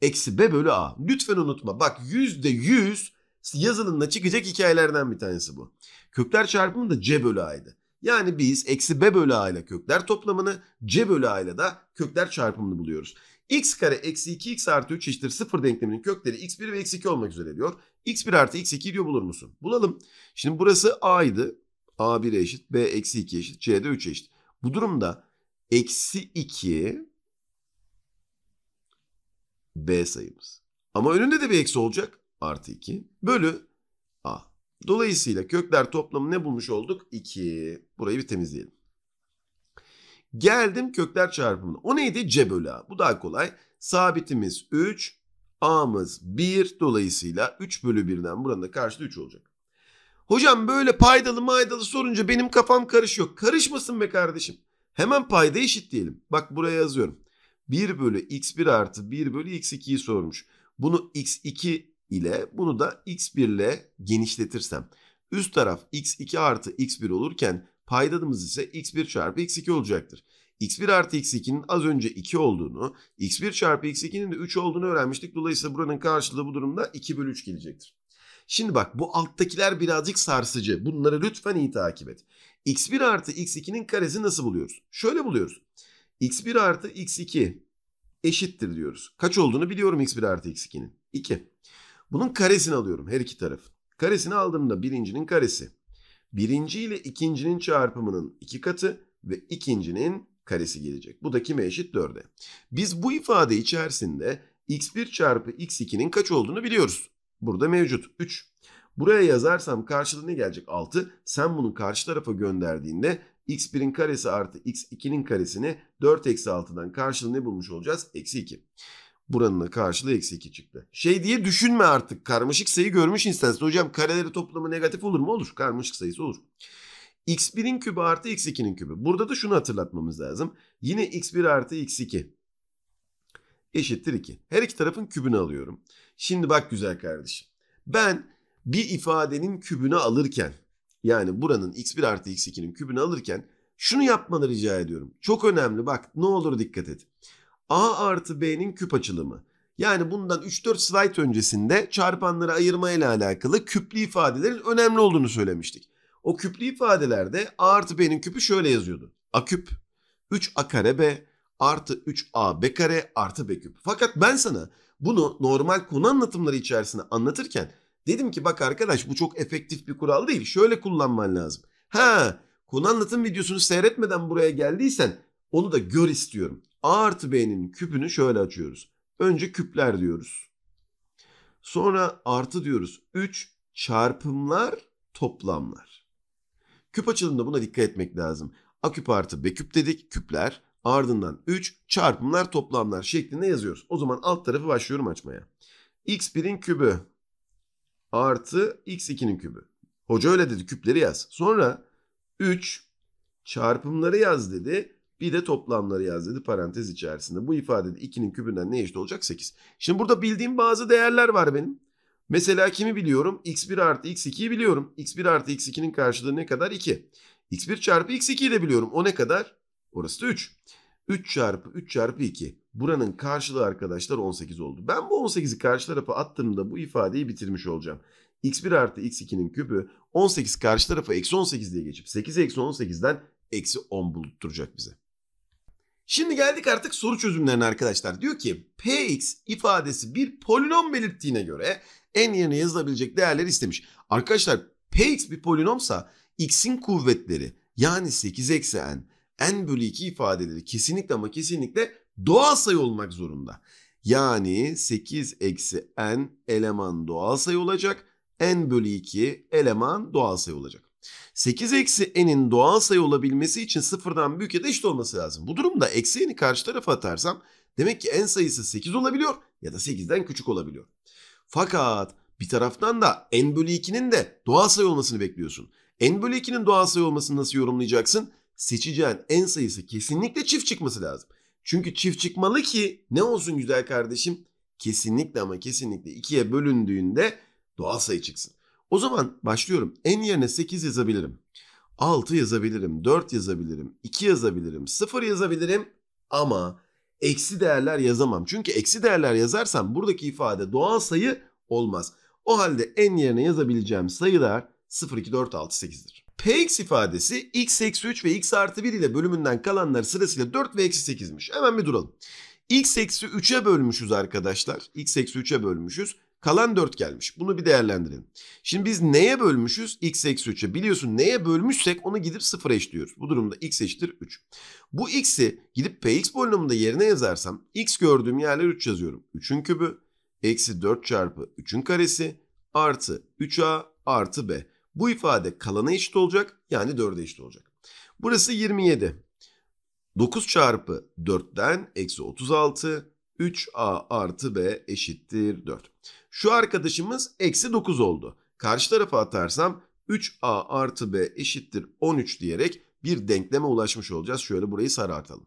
Eksi b bölü a. Lütfen unutma bak %100 yazılımla çıkacak hikayelerden bir tanesi bu. Kökler çarpımı da c bölü a'ydı. Yani biz eksi b bölü a ile kökler toplamını c bölü a ile de kökler çarpımını buluyoruz x kare eksi 2x artı 3 eşittir 0 denkleminin kökleri x1 ve x2 olmak üzere diyor. x1 artı x2 diyor bulur musun? Bulalım. Şimdi burası a idi. a 1 eşit, b eksi 2 eşit, c de 3 eşit. Bu durumda eksi 2 b sayımız. Ama önünde de bir eksi olacak. Artı 2 bölü a. Dolayısıyla kökler toplamı ne bulmuş olduk? 2. Burayı bir temizleyelim. Geldim kökler çarpımına. O neydi? C bölü A. Bu daha kolay. Sabitimiz 3, A'mız 1. Dolayısıyla 3 bölü 1'den buranın da karşılığı 3 olacak. Hocam böyle paydalı maydalı sorunca benim kafam karışıyor. Karışmasın be kardeşim. Hemen payda diyelim. Bak buraya yazıyorum. 1 bölü x1 artı 1 bölü x2'yi sormuş. Bunu x2 ile bunu da x1 ile genişletirsem. Üst taraf x2 artı x1 olurken Paydadımız ise x1 çarpı x2 olacaktır. x1 artı x2'nin az önce 2 olduğunu, x1 çarpı x2'nin de 3 olduğunu öğrenmiştik. Dolayısıyla buranın karşılığı bu durumda 2 bölü 3 gelecektir. Şimdi bak bu alttakiler birazcık sarsıcı. Bunları lütfen iyi takip et. x1 artı x2'nin karesi nasıl buluyoruz? Şöyle buluyoruz. x1 artı x2 eşittir diyoruz. Kaç olduğunu biliyorum x1 artı x2'nin. 2. Bunun karesini alıyorum her iki tarafın. Karesini aldığımda birincinin karesi birinci ile ikincinin çarpımının iki katı ve ikincinin karesi gelecek. Bu da kime eşit? 4'e. Biz bu ifade içerisinde x1 çarpı x2'nin kaç olduğunu biliyoruz. Burada mevcut 3. Buraya yazarsam karşılığı ne gelecek? 6. Sen bunu karşı tarafa gönderdiğinde x1'in karesi artı x2'nin karesini 4 eksi 6'dan karşılığı ne bulmuş olacağız? Eksi 2. Buranın karşılığı eksi 2 çıktı. Şey diye düşünme artık. Karmaşık sayı görmüş insansın. Hocam kareleri toplamı negatif olur mu? Olur. Karmaşık sayısı olur. x1'in kübü artı x2'nin kübü. Burada da şunu hatırlatmamız lazım. Yine x1 artı x2 eşittir 2. Her iki tarafın kübünü alıyorum. Şimdi bak güzel kardeşim. Ben bir ifadenin kübünü alırken yani buranın x1 artı x2'nin kübünü alırken şunu yapmanı rica ediyorum. Çok önemli bak ne olur dikkat et. A artı B'nin küp açılımı. Yani bundan 3-4 slide öncesinde çarpanları ile alakalı küplü ifadelerin önemli olduğunu söylemiştik. O küplü ifadelerde A artı B'nin küpü şöyle yazıyordu. A küp 3A kare B artı 3 a B kare artı B küp. Fakat ben sana bunu normal konu anlatımları içerisinde anlatırken dedim ki bak arkadaş bu çok efektif bir kural değil. Şöyle kullanman lazım. Ha konu anlatım videosunu seyretmeden buraya geldiysen onu da gör istiyorum. A artı B'nin küpünü şöyle açıyoruz. Önce küpler diyoruz. Sonra artı diyoruz. 3 çarpımlar toplamlar. Küp açılımında buna dikkat etmek lazım. A küp artı B küp dedik. Küpler ardından 3 çarpımlar toplamlar şeklinde yazıyoruz. O zaman alt tarafı başlıyorum açmaya. X1'in kübü artı X2'nin kübü. Hoca öyle dedi küpleri yaz. Sonra 3 çarpımları yaz dedi. Bir de toplamları yaz dedi parantez içerisinde. Bu ifade de 2'nin kübünden ne eşit olacak? 8. Şimdi burada bildiğim bazı değerler var benim. Mesela kimi biliyorum? x1 artı x2'yi biliyorum. x1 artı x2'nin karşılığı ne kadar? 2. x1 çarpı x2'yi de biliyorum. O ne kadar? Orası da 3. 3 çarpı 3 çarpı 2. Buranın karşılığı arkadaşlar 18 oldu. Ben bu 18'i karşı tarafa attığımda bu ifadeyi bitirmiş olacağım. x1 artı x2'nin kübü 18 karşı tarafa eksi 18 diye geçip 8 eksi 18'den eksi 10 bulduracak bize. Şimdi geldik artık soru çözümlerine arkadaşlar. Diyor ki px ifadesi bir polinom belirttiğine göre en yerine yazılabilecek değerleri istemiş. Arkadaşlar px bir polinomsa x'in kuvvetleri yani 8 eksi n, n bölü 2 ifadeleri kesinlikle ama kesinlikle doğal sayı olmak zorunda. Yani 8 eksi n eleman doğal sayı olacak. n bölü 2 eleman doğal sayı olacak. 8 eksi n'in doğal sayı olabilmesi için sıfırdan büyük ya da eşit olması lazım. Bu durumda eksi n'i karşı tarafa atarsam demek ki n sayısı 8 olabiliyor ya da 8'den küçük olabiliyor. Fakat bir taraftan da n bölü 2'nin de doğal sayı olmasını bekliyorsun. n bölü 2'nin doğal sayı olmasını nasıl yorumlayacaksın? Seçeceğin n sayısı kesinlikle çift çıkması lazım. Çünkü çift çıkmalı ki ne olsun güzel kardeşim? Kesinlikle ama kesinlikle 2'ye bölündüğünde doğal sayı çıksın. O zaman başlıyorum. En yerine 8 yazabilirim. 6 yazabilirim, 4 yazabilirim, 2 yazabilirim, 0 yazabilirim ama eksi değerler yazamam. Çünkü eksi değerler yazarsam buradaki ifade doğal sayı olmaz. O halde en yerine yazabileceğim sayılar 0, 2, 4, 6, 8'dir. Px ifadesi x eksi 3 ve x artı 1 ile bölümünden kalanlar sırasıyla 4 ve eksi 8'miş. Hemen bir duralım. x eksi 3'e bölmüşüz arkadaşlar. x eksi 3'e bölmüşüz. Kalan 4 gelmiş. Bunu bir değerlendirelim. Şimdi biz neye bölmüşüz? x eksi 3'e. Biliyorsun neye bölmüşsek onu gidip 0'a eşliyoruz. Bu durumda x eşittir 3. Bu x'i gidip px polinomunda yerine yazarsam x gördüğüm yerler 3 yazıyorum. 3'ün kübü eksi 4 çarpı 3'ün karesi artı 3a artı b. Bu ifade kalana eşit olacak yani 4'e eşit olacak. Burası 27. 9 çarpı 4'ten eksi 36 3a artı b eşittir 4. Şu arkadaşımız eksi 9 oldu. Karşı tarafa atarsam 3a artı b eşittir 13 diyerek bir denkleme ulaşmış olacağız. Şöyle burayı sarartalım.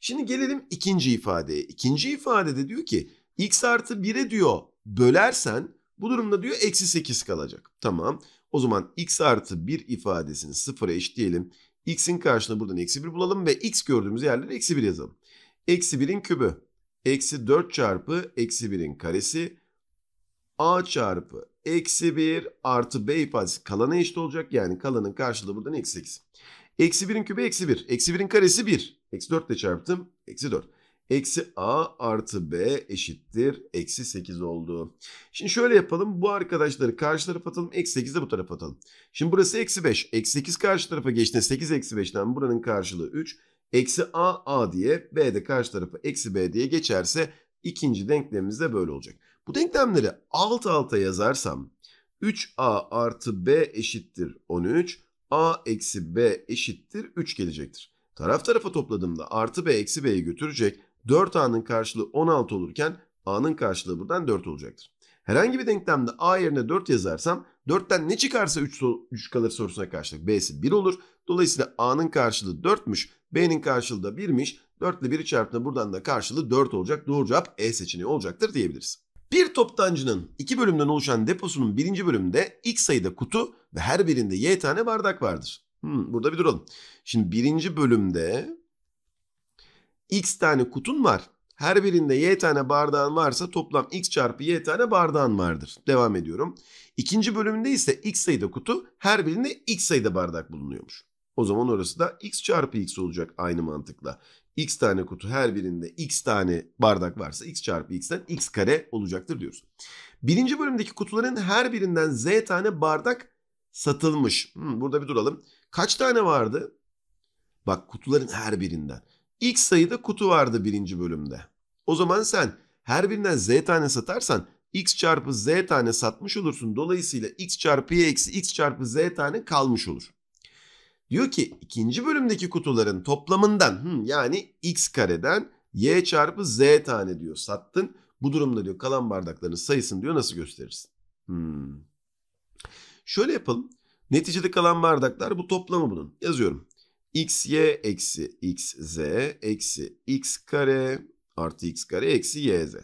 Şimdi gelelim ikinci ifadeye. İkinci ifadede diyor ki x artı 1'e diyor bölersen bu durumda diyor eksi 8 kalacak. Tamam. O zaman x artı 1 ifadesini 0'a eşitleyelim. x'in karşılığını buradan eksi 1 bulalım ve x gördüğümüz yerlere eksi 1 yazalım. Eksi 1'in kübü eksi 4 çarpı eksi 1'in karesi a çarpı eksi 1 artı b ifadesi kalana eşit olacak. Yani kalanın karşılığı buradan eksi 8. Eksi 1'in kübü eksi 1. Eksi 1'in karesi 1. Eksi 4 ile çarptım. Eksi 4. Eksi a artı b eşittir. Eksi 8 oldu. Şimdi şöyle yapalım. Bu arkadaşları karşı tarafa atalım. Eksi 8 de bu tarafa atalım. Şimdi burası eksi 5. Eksi 8 karşı tarafa geçti. 8 eksi 5'ten buranın karşılığı 3. Eksi a a diye b de karşı tarafı eksi b diye geçerse ikinci denklemimiz de böyle olacak. Bu denklemleri alt alta yazarsam 3a artı b eşittir 13. a eksi b eşittir 3 gelecektir. Taraf tarafa topladığımda artı b eksi b'yi götürecek. 4a'nın karşılığı 16 olurken a'nın karşılığı buradan 4 olacaktır. Herhangi bir denklemde a yerine 4 yazarsam 4'ten ne çıkarsa 3, 3 kalır sorusuna karşılık B'si 1 olur. Dolayısıyla A'nın karşılığı 4'müş. B'nin karşılığı da 1'miş. 4 ile 1'i çarptığında buradan da karşılığı 4 olacak. Doğru cevap E seçeneği olacaktır diyebiliriz. Bir toptancının iki bölümden oluşan deposunun birinci bölümünde x sayıda kutu ve her birinde y tane bardak vardır. Hmm, burada bir duralım. Şimdi birinci bölümde x tane kutun var. Her birinde y tane bardağın varsa toplam x çarpı y tane bardağın vardır. Devam ediyorum. İkinci bölümünde ise x sayıda kutu her birinde x sayıda bardak bulunuyormuş. O zaman orası da x çarpı x olacak aynı mantıkla. x tane kutu her birinde x tane bardak varsa x çarpı x'ten x kare olacaktır diyoruz. Birinci bölümdeki kutuların her birinden z tane bardak satılmış. Hmm, burada bir duralım. Kaç tane vardı? Bak kutuların her birinden. X sayıda kutu vardı birinci bölümde. O zaman sen her birinden Z tane satarsan X çarpı Z tane satmış olursun. Dolayısıyla X çarpı Y eksi X çarpı Z tane kalmış olur. Diyor ki ikinci bölümdeki kutuların toplamından hmm, yani X kareden Y çarpı Z tane diyor sattın. Bu durumda diyor kalan bardakların sayısını diyor nasıl gösterirsin? Hmm. Şöyle yapalım. Neticede kalan bardaklar bu toplamı bunun. Yazıyorum xy eksi xz eksi x kare artı x kare eksi yz.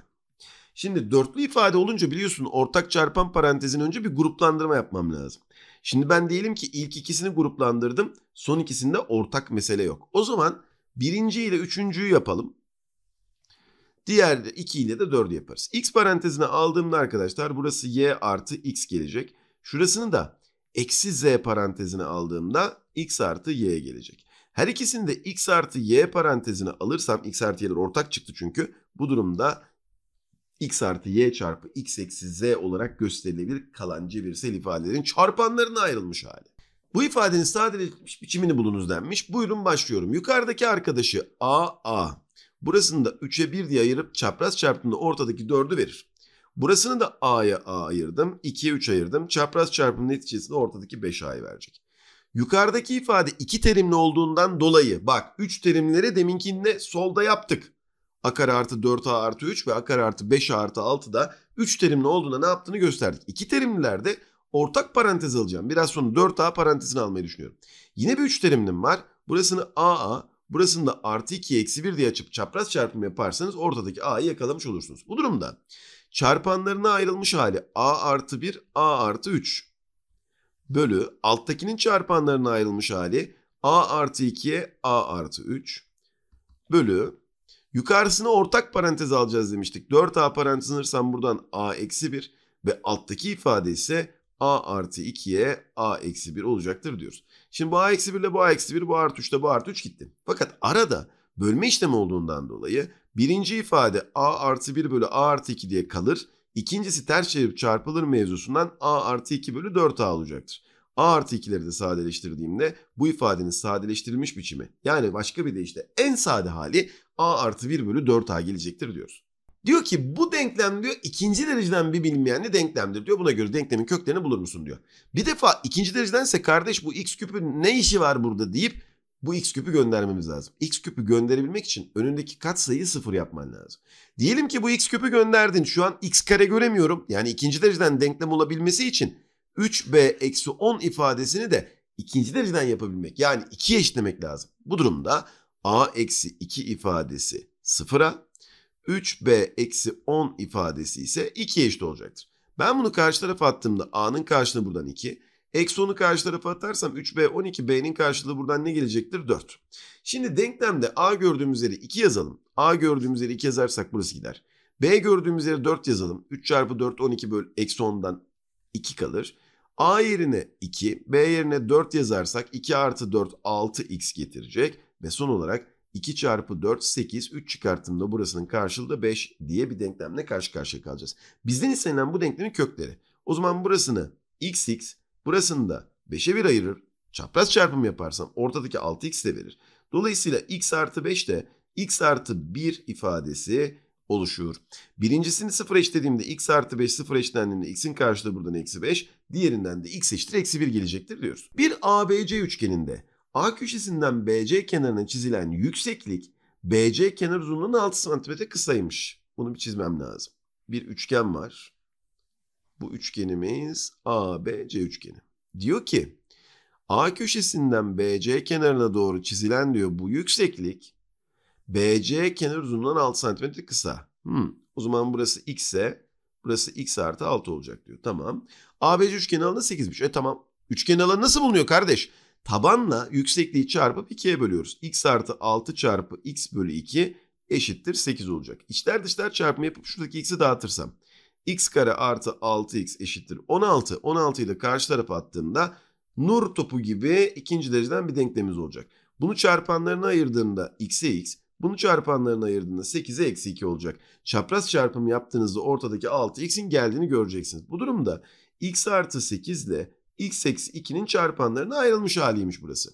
Şimdi dörtlü ifade olunca biliyorsun ortak çarpan parantezin önce bir gruplandırma yapmam lazım. Şimdi ben diyelim ki ilk ikisini gruplandırdım. Son ikisinde ortak mesele yok. O zaman birinci ile üçüncüyü yapalım. Diğer iki ile de dördü yaparız. X parantezine aldığımda arkadaşlar burası y artı x gelecek. Şurasını da eksi z parantezine aldığımda x artı y gelecek. Her ikisini de x artı y parantezine alırsam x artı y'ler ortak çıktı çünkü. Bu durumda x artı y çarpı x eksi z olarak gösterilebilir kalan cebirsel ifadelerin çarpanlarına ayrılmış hali. Bu ifadenin sadeleşmiş biçimini bulunuz denmiş. Buyurun başlıyorum. Yukarıdaki arkadaşı a a. Burasını da 3'e 1 diye ayırıp çapraz çarptığında ortadaki 4'ü verir. Burasını da a'ya a ayırdım. 2'ye 3 ayırdım. Çapraz çarpım neticesinde ortadaki 5a'yı verecek. Yukarıdaki ifade iki terimli olduğundan dolayı bak 3 terimleri deminkinde solda yaptık. A kare artı 4a artı 3 ve a kare artı 5 a artı 6 da 3 terimli olduğunda ne yaptığını gösterdik. İki terimlilerde ortak parantez alacağım. Biraz sonra 4a parantezini almayı düşünüyorum. Yine bir 3 terimlim var. Burasını aa, burasını da artı 2 eksi 1 diye açıp çapraz çarpımı yaparsanız ortadaki a'yı yakalamış olursunuz. Bu durumda çarpanlarına ayrılmış hali a artı 1, a artı 3 bölü alttakinin çarpanlarına ayrılmış hali a artı 2'ye a artı 3 bölü yukarısını ortak parantez alacağız demiştik. 4a parantez alırsam buradan a eksi 1 ve alttaki ifade ise a artı 2'ye a eksi 1 olacaktır diyoruz. Şimdi bu a eksi 1 ile bu a eksi 1 bu artı 3 ile bu artı 3 gitti. Fakat arada bölme işlemi olduğundan dolayı birinci ifade a artı 1 bölü a artı 2 diye kalır. İkincisi ters çevirip çarpılır mevzusundan a artı 2 bölü 4a olacaktır. a artı 2'leri de sadeleştirdiğimde bu ifadenin sadeleştirilmiş biçimi yani başka bir deyişle en sade hali a artı 1 bölü 4a gelecektir diyoruz. Diyor ki bu denklem diyor ikinci dereceden bir bilinmeyenli denklemdir diyor. Buna göre denklemin köklerini bulur musun diyor. Bir defa ikinci derecedense kardeş bu x küpün ne işi var burada deyip bu x küpü göndermemiz lazım. x küpü gönderebilmek için önündeki katsayıyı sıfır yapman lazım. Diyelim ki bu x küpü gönderdin. Şu an x kare göremiyorum. Yani ikinci dereceden denklem olabilmesi için 3b eksi 10 ifadesini de ikinci dereceden yapabilmek. Yani 2'ye eşitlemek lazım. Bu durumda a eksi 2 ifadesi sıfıra 3b eksi 10 ifadesi ise 2'ye eşit olacaktır. Ben bunu karşı tarafa attığımda a'nın karşılığı buradan 2. Eksi 10'u karşı tarafa atarsam 3B 12. B'nin karşılığı buradan ne gelecektir? 4. Şimdi denklemde A gördüğümüz yere 2 yazalım. A gördüğümüz yere 2 yazarsak burası gider. B gördüğümüz yere 4 yazalım. 3 çarpı 4 12 böl eksi 10'dan 2 kalır. A yerine 2, B yerine 4 yazarsak 2 artı 4 6x getirecek. Ve son olarak 2 çarpı 4 8 3 çıkarttığımda burasının karşılığı da 5 diye bir denklemle karşı karşıya kalacağız. Bizden istenilen bu denklemin kökleri. O zaman burasını xx Burasını da 5'e 1 ayırır. Çapraz çarpım yaparsam ortadaki 6x de verir. Dolayısıyla x artı 5 de x artı 1 ifadesi oluşur. Birincisini 0 eşitlediğimde x artı 5 0 eşitlendiğinde x'in karşılığı buradan eksi 5. Diğerinden de x eşittir eksi 1 gelecektir diyoruz. Bir ABC üçgeninde A köşesinden BC kenarına çizilen yükseklik BC kenar uzunluğunun 6 cm kısaymış. Bunu bir çizmem lazım. Bir üçgen var. Bu üçgenimiz ABC üçgeni. Diyor ki A köşesinden BC kenarına doğru çizilen diyor bu yükseklik BC kenar uzunluğundan 6 cm kısa. Hmm. O zaman burası x ise burası x artı 6 olacak diyor. Tamam. ABC üçgen alanı 8'miş. E tamam. Üçgen alanı nasıl bulunuyor kardeş? Tabanla yüksekliği çarpıp 2'ye bölüyoruz. x artı 6 çarpı x bölü 2 eşittir 8 olacak. İçler dışlar çarpımı yapıp şuradaki x'i dağıtırsam x kare artı 6x eşittir 16. 16 ile karşı tarafa attığımda nur topu gibi ikinci dereceden bir denklemimiz olacak. Bunu çarpanlarına ayırdığımda x'e x, bunu çarpanlarına ayırdığında 8'e eksi 2 olacak. Çapraz çarpım yaptığınızda ortadaki 6x'in geldiğini göreceksiniz. Bu durumda x artı 8 ile x eksi 2'nin çarpanlarına ayrılmış haliymiş burası.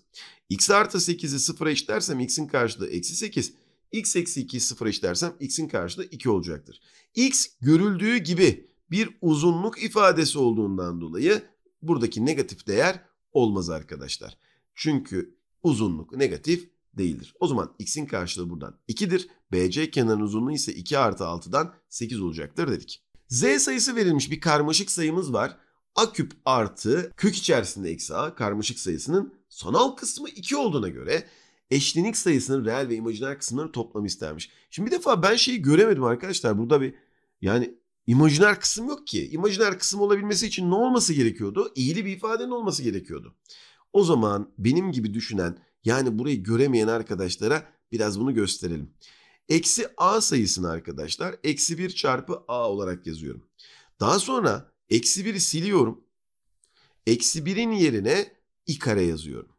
x artı 8'i 0'a eşitlersem x'in karşılığı eksi 8, x eksi 2'yi sıfır işlersem x'in karşılığı 2 olacaktır. x görüldüğü gibi bir uzunluk ifadesi olduğundan dolayı buradaki negatif değer olmaz arkadaşlar. Çünkü uzunluk negatif değildir. O zaman x'in karşılığı buradan 2'dir. BC kenarının uzunluğu ise 2 artı 6'dan 8 olacaktır dedik. Z sayısı verilmiş bir karmaşık sayımız var. A küp artı kök içerisinde eksi A karmaşık sayısının sanal kısmı 2 olduğuna göre eşlenik sayısının reel ve imajiner kısımlarının toplam istenmiş. Şimdi bir defa ben şeyi göremedim arkadaşlar. Burada bir yani imajiner kısım yok ki. İmajiner kısım olabilmesi için ne olması gerekiyordu? İyili bir ifadenin olması gerekiyordu. O zaman benim gibi düşünen yani burayı göremeyen arkadaşlara biraz bunu gösterelim. Eksi a sayısını arkadaşlar eksi 1 çarpı a olarak yazıyorum. Daha sonra eksi 1'i siliyorum. Eksi 1'in yerine i kare yazıyorum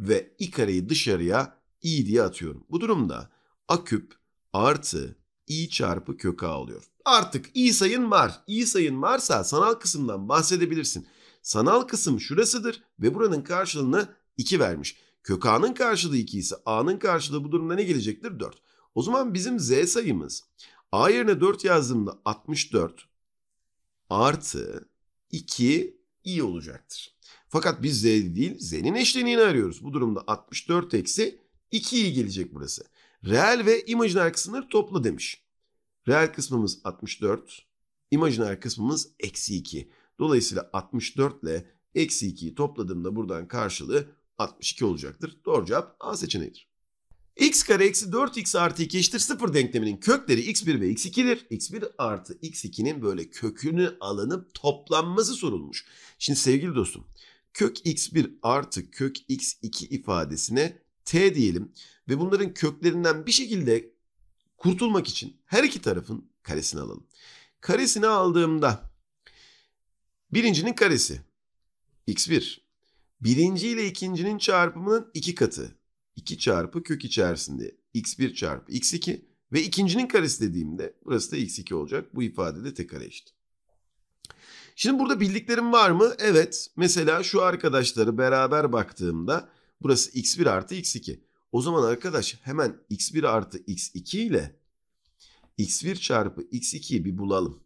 ve i kareyi dışarıya i diye atıyorum. Bu durumda a küp artı i çarpı kök a oluyor. Artık i sayın var. i sayın varsa sanal kısımdan bahsedebilirsin. Sanal kısım şurasıdır ve buranın karşılığını 2 vermiş. Kök a'nın karşılığı 2 ise a'nın karşılığı bu durumda ne gelecektir? 4. O zaman bizim z sayımız a yerine 4 yazdığımda 64 artı 2 i olacaktır. Fakat biz z değil z'nin eşleniğini arıyoruz. Bu durumda 64 eksi 2'yi gelecek burası. Reel ve imajiner kısımları topla demiş. Reel kısmımız 64. imajiner kısmımız eksi 2. Dolayısıyla 64 ile eksi 2'yi topladığımda buradan karşılığı 62 olacaktır. Doğru cevap A seçeneğidir. x kare eksi 4x artı 2 eşittir 0 denkleminin kökleri x1 ve x2'dir. x1 artı x2'nin böyle kökünü alınıp toplanması sorulmuş. Şimdi sevgili dostum kök x1 artı kök x2 ifadesine t diyelim. Ve bunların köklerinden bir şekilde kurtulmak için her iki tarafın karesini alalım. Karesini aldığımda birincinin karesi x1. Birinci ile ikincinin çarpımının iki katı. 2 çarpı kök içerisinde x1 çarpı x2 ve ikincinin karesi dediğimde burası da x2 olacak. Bu ifade de tek kare eşit. Şimdi burada bildiklerim var mı? Evet. Mesela şu arkadaşları beraber baktığımda burası x1 artı x2. O zaman arkadaş hemen x1 artı x2 ile x1 çarpı x2'yi bir bulalım.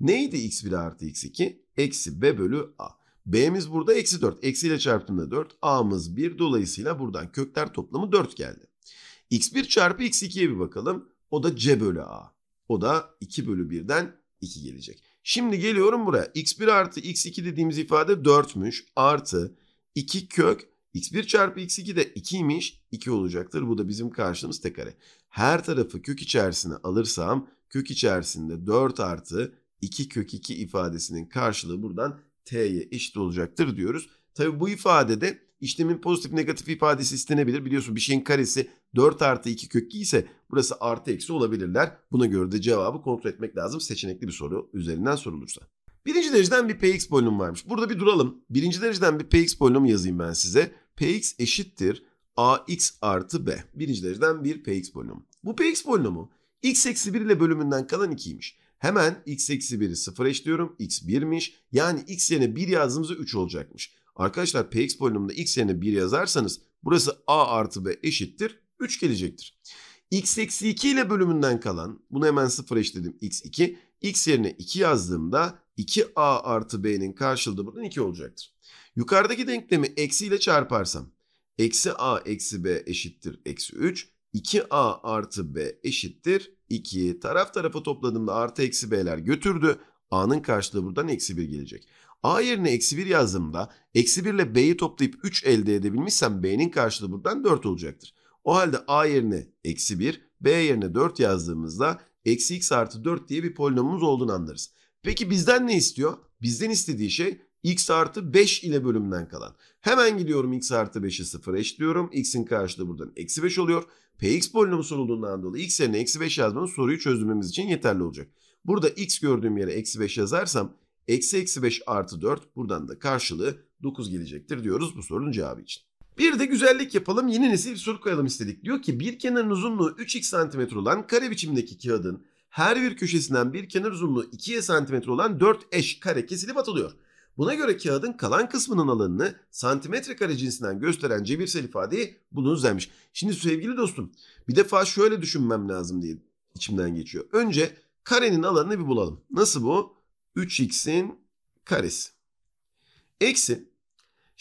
Neydi x1 artı x2? Eksi b bölü a. B'miz burada eksi 4. Eksi ile çarptığımda 4. A'mız 1. Dolayısıyla buradan kökler toplamı 4 geldi. X1 çarpı X2'ye bir bakalım. O da C bölü A. O da 2 bölü 1'den 2 gelecek. Şimdi geliyorum buraya. x1 artı x2 dediğimiz ifade 4'müş. Artı 2 kök x1 çarpı x2 de 2'ymiş. 2 olacaktır. Bu da bizim karşımız tek kare. Her tarafı kök içerisine alırsam kök içerisinde 4 artı 2 kök 2 ifadesinin karşılığı buradan t'ye eşit olacaktır diyoruz. Tabi bu ifadede işlemin pozitif negatif ifadesi istenebilir. Biliyorsun bir şeyin karesi 4 artı 2 kök 2 ise Burası artı eksi olabilirler. Buna göre de cevabı kontrol etmek lazım seçenekli bir soru üzerinden sorulursa. Birinci dereceden bir px polinom varmış. Burada bir duralım. Birinci dereceden bir px polinom yazayım ben size. px eşittir ax artı b. Birinci dereceden bir px polinom. Bu px polinomu x eksi 1 ile bölümünden kalan 2'ymiş. Hemen x eksi 1'i 0 eşliyorum. x 1'miş. Yani x yerine 1 yazdığımızda 3 olacakmış. Arkadaşlar px polinomunda x yerine 1 yazarsanız burası a artı b eşittir 3 gelecektir x eksi 2 ile bölümünden kalan bunu hemen sıfır eşitledim x2. x yerine 2 yazdığımda 2a artı b'nin karşılığı buradan 2 olacaktır. Yukarıdaki denklemi eksi ile çarparsam eksi a eksi b eşittir eksi 3. 2a artı b eşittir 2. Taraf tarafa topladığımda artı eksi b'ler götürdü. a'nın karşılığı buradan eksi 1 gelecek. a yerine eksi 1 yazdığımda eksi 1 ile b'yi toplayıp 3 elde edebilmişsem b'nin karşılığı buradan 4 olacaktır. O halde a yerine eksi 1, b yerine 4 yazdığımızda eksi x artı 4 diye bir polinomumuz olduğunu anlarız. Peki bizden ne istiyor? Bizden istediği şey x artı 5 ile bölümden kalan. Hemen gidiyorum x artı 5'i 0 eşliyorum, x'in karşılığı buradan eksi 5 oluyor. px polinomu sorulduğundan dolayı x yerine eksi 5 yazmanın soruyu çözmemiz için yeterli olacak. Burada x gördüğüm yere eksi 5 yazarsam eksi eksi 5 artı 4 buradan da karşılığı 9 gelecektir diyoruz bu sorunun cevabı için. Bir de güzellik yapalım yeni nesil bir soru koyalım istedik. Diyor ki bir kenarın uzunluğu 3x santimetre olan kare biçimdeki kağıdın her bir köşesinden bir kenar uzunluğu 2y santimetre olan 4 eş kare kesilip atılıyor. Buna göre kağıdın kalan kısmının alanını santimetre kare cinsinden gösteren cebirsel ifadeyi bulunuz demiş. Şimdi sevgili dostum bir defa şöyle düşünmem lazım diye içimden geçiyor. Önce karenin alanını bir bulalım. Nasıl bu? 3x'in karesi. Eksi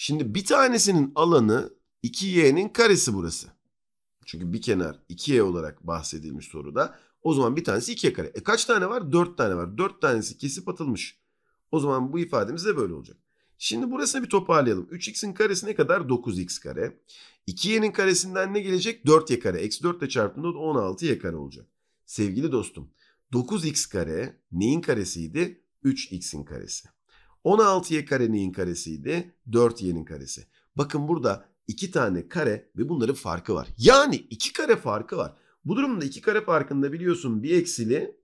Şimdi bir tanesinin alanı 2y'nin karesi burası. Çünkü bir kenar 2y olarak bahsedilmiş soruda. O zaman bir tanesi 2y kare. E kaç tane var? 4 tane var. 4 tanesi kesip atılmış. O zaman bu ifademiz de böyle olacak. Şimdi burasını bir toparlayalım. 3x'in karesi ne kadar? 9x kare. 2y'nin karesinden ne gelecek? 4y kare. Eksi 4 ile çarptığında 16y kare olacak. Sevgili dostum 9x kare neyin karesiydi? 3x'in karesi. 16y kare neyin karesiydi? 4y'nin karesi. Bakın burada iki tane kare ve bunların farkı var. Yani iki kare farkı var. Bu durumda iki kare farkında biliyorsun bir eksili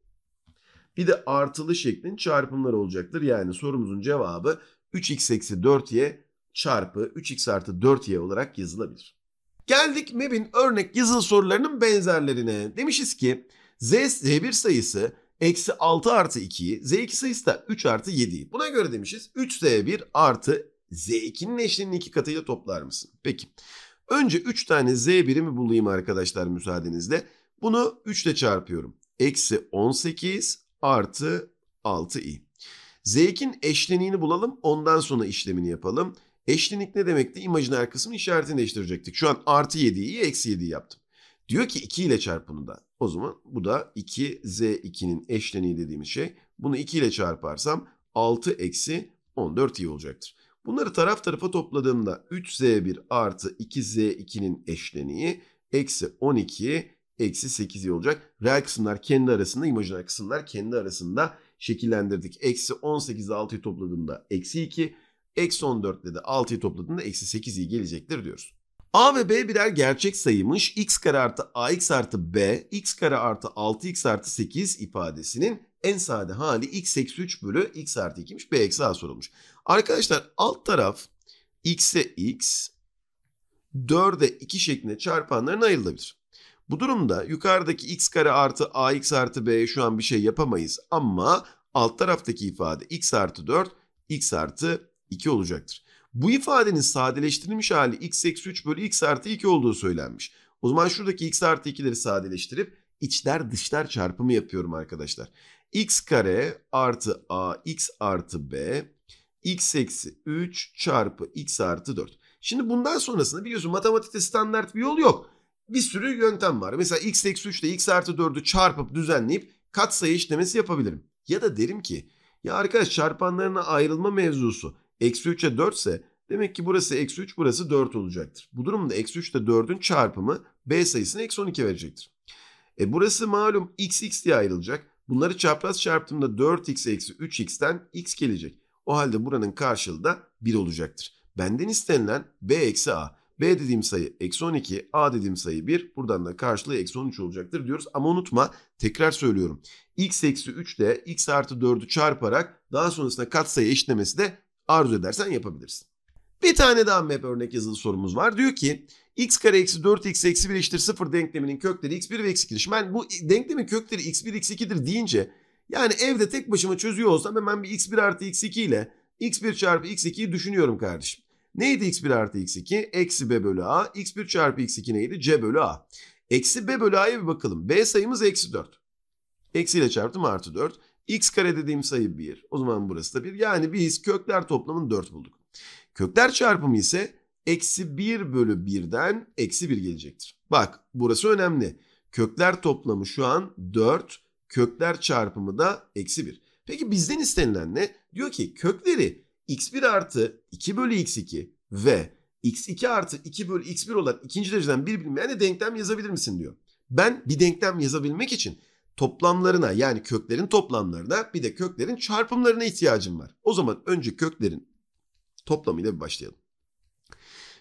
bir de artılı şeklin çarpımları olacaktır. Yani sorumuzun cevabı 3x eksi 4y çarpı 3x artı 4y olarak yazılabilir. Geldik MEB'in örnek yazılı sorularının benzerlerine. Demişiz ki z, z1 sayısı eksi 6 artı 2'yi, z2 sayısı da 3 artı 7'yi. Buna göre demişiz 3z1 artı z2'nin eşliğinin iki katıyla toplar mısın? Peki. Önce 3 tane z birimi bulayım arkadaşlar müsaadenizle. Bunu 3 ile çarpıyorum. Eksi 18 artı 6i. Z2'nin eşleniğini bulalım. Ondan sonra işlemini yapalım. Eşlenik ne demekti? İmajiner kısmın işaretini değiştirecektik. Şu an artı 7'yi eksi 7'yi yaptım. Diyor ki 2 ile çarp bunu da. O zaman bu da 2z2'nin eşleniği dediğimiz şey. Bunu 2 ile çarparsam 6 eksi 14y olacaktır. Bunları taraf tarafa topladığımda 3z1 artı 2z2'nin eşleniği eksi 12 eksi 8 olacak. Reel kısımlar kendi arasında, imajiner kısımlar kendi arasında şekillendirdik. Eksi 18 ile 6'yı topladığımda eksi 2, eksi 14 ile de 6'yı topladığımda eksi 8 iyi gelecektir diyoruz. A ve B birer gerçek sayımış. X kare artı AX artı B, X kare artı 6X artı 8 ifadesinin en sade hali x eksi 3 bölü x artı 2'miş. B eksi A sorulmuş. Arkadaşlar alt taraf x'e x, 4'e 2 şeklinde çarpanların ayrılabilir. Bu durumda yukarıdaki x kare artı ax artı B şu an bir şey yapamayız ama alt taraftaki ifade x artı 4, x artı 2 olacaktır. Bu ifadenin sadeleştirilmiş hali x eksi 3 bölü x artı 2 olduğu söylenmiş. O zaman şuradaki x artı 2'leri sadeleştirip içler dışlar çarpımı yapıyorum arkadaşlar. x kare artı a x artı b x eksi 3 çarpı x artı 4. Şimdi bundan sonrasında biliyorsun matematikte standart bir yol yok. Bir sürü yöntem var. Mesela x eksi 3 ile x artı 4'ü çarpıp düzenleyip katsayı işlemesi yapabilirim. Ya da derim ki ya arkadaş çarpanlarına ayrılma mevzusu Eksi 3'e 4 ise demek ki burası eksi 3 burası 4 olacaktır. Bu durumda eksi 3 ile 4'ün çarpımı B sayısını eksi 12 verecektir. E burası malum x x diye ayrılacak. Bunları çapraz çarptığımda 4x eksi 3x'ten x gelecek. O halde buranın karşılığı da 1 olacaktır. Benden istenilen b eksi a. B dediğim sayı eksi 12, A dediğim sayı 1. Buradan da karşılığı eksi 13 olacaktır diyoruz. Ama unutma tekrar söylüyorum. X eksi 3 ile X artı 4'ü çarparak daha sonrasında katsayı eşitlemesi de Arzu edersen yapabilirsin. Bir tane daha map örnek yazılı sorumuz var. Diyor ki x kare eksi 4 x eksi 1 eşittir 0 denkleminin kökleri x1 ve x2'dir. Şimdi ben bu denklemin kökleri x1 x2'dir deyince yani evde tek başıma çözüyor olsam hemen bir x1 artı x2 ile x1 çarpı x2'yi düşünüyorum kardeşim. Neydi x1 artı x2? Eksi b bölü a. x1 çarpı x2 neydi? c bölü a. Eksi b bölü a'ya bir bakalım. b sayımız eksi 4. eksi ile çarptım artı 4 x kare dediğim sayı 1. O zaman burası da 1. Yani biz kökler toplamını 4 bulduk. Kökler çarpımı ise eksi 1 bölü 1'den eksi 1 gelecektir. Bak burası önemli. Kökler toplamı şu an 4. Kökler çarpımı da eksi 1. Peki bizden istenilen ne? Diyor ki kökleri x1 artı 2 bölü x2 ve x2 artı 2 bölü x1 olan ikinci dereceden bir bilinmeyen denklem yazabilir misin diyor. Ben bir denklem yazabilmek için toplamlarına yani köklerin toplamlarına bir de köklerin çarpımlarına ihtiyacım var. O zaman önce köklerin toplamıyla bir başlayalım.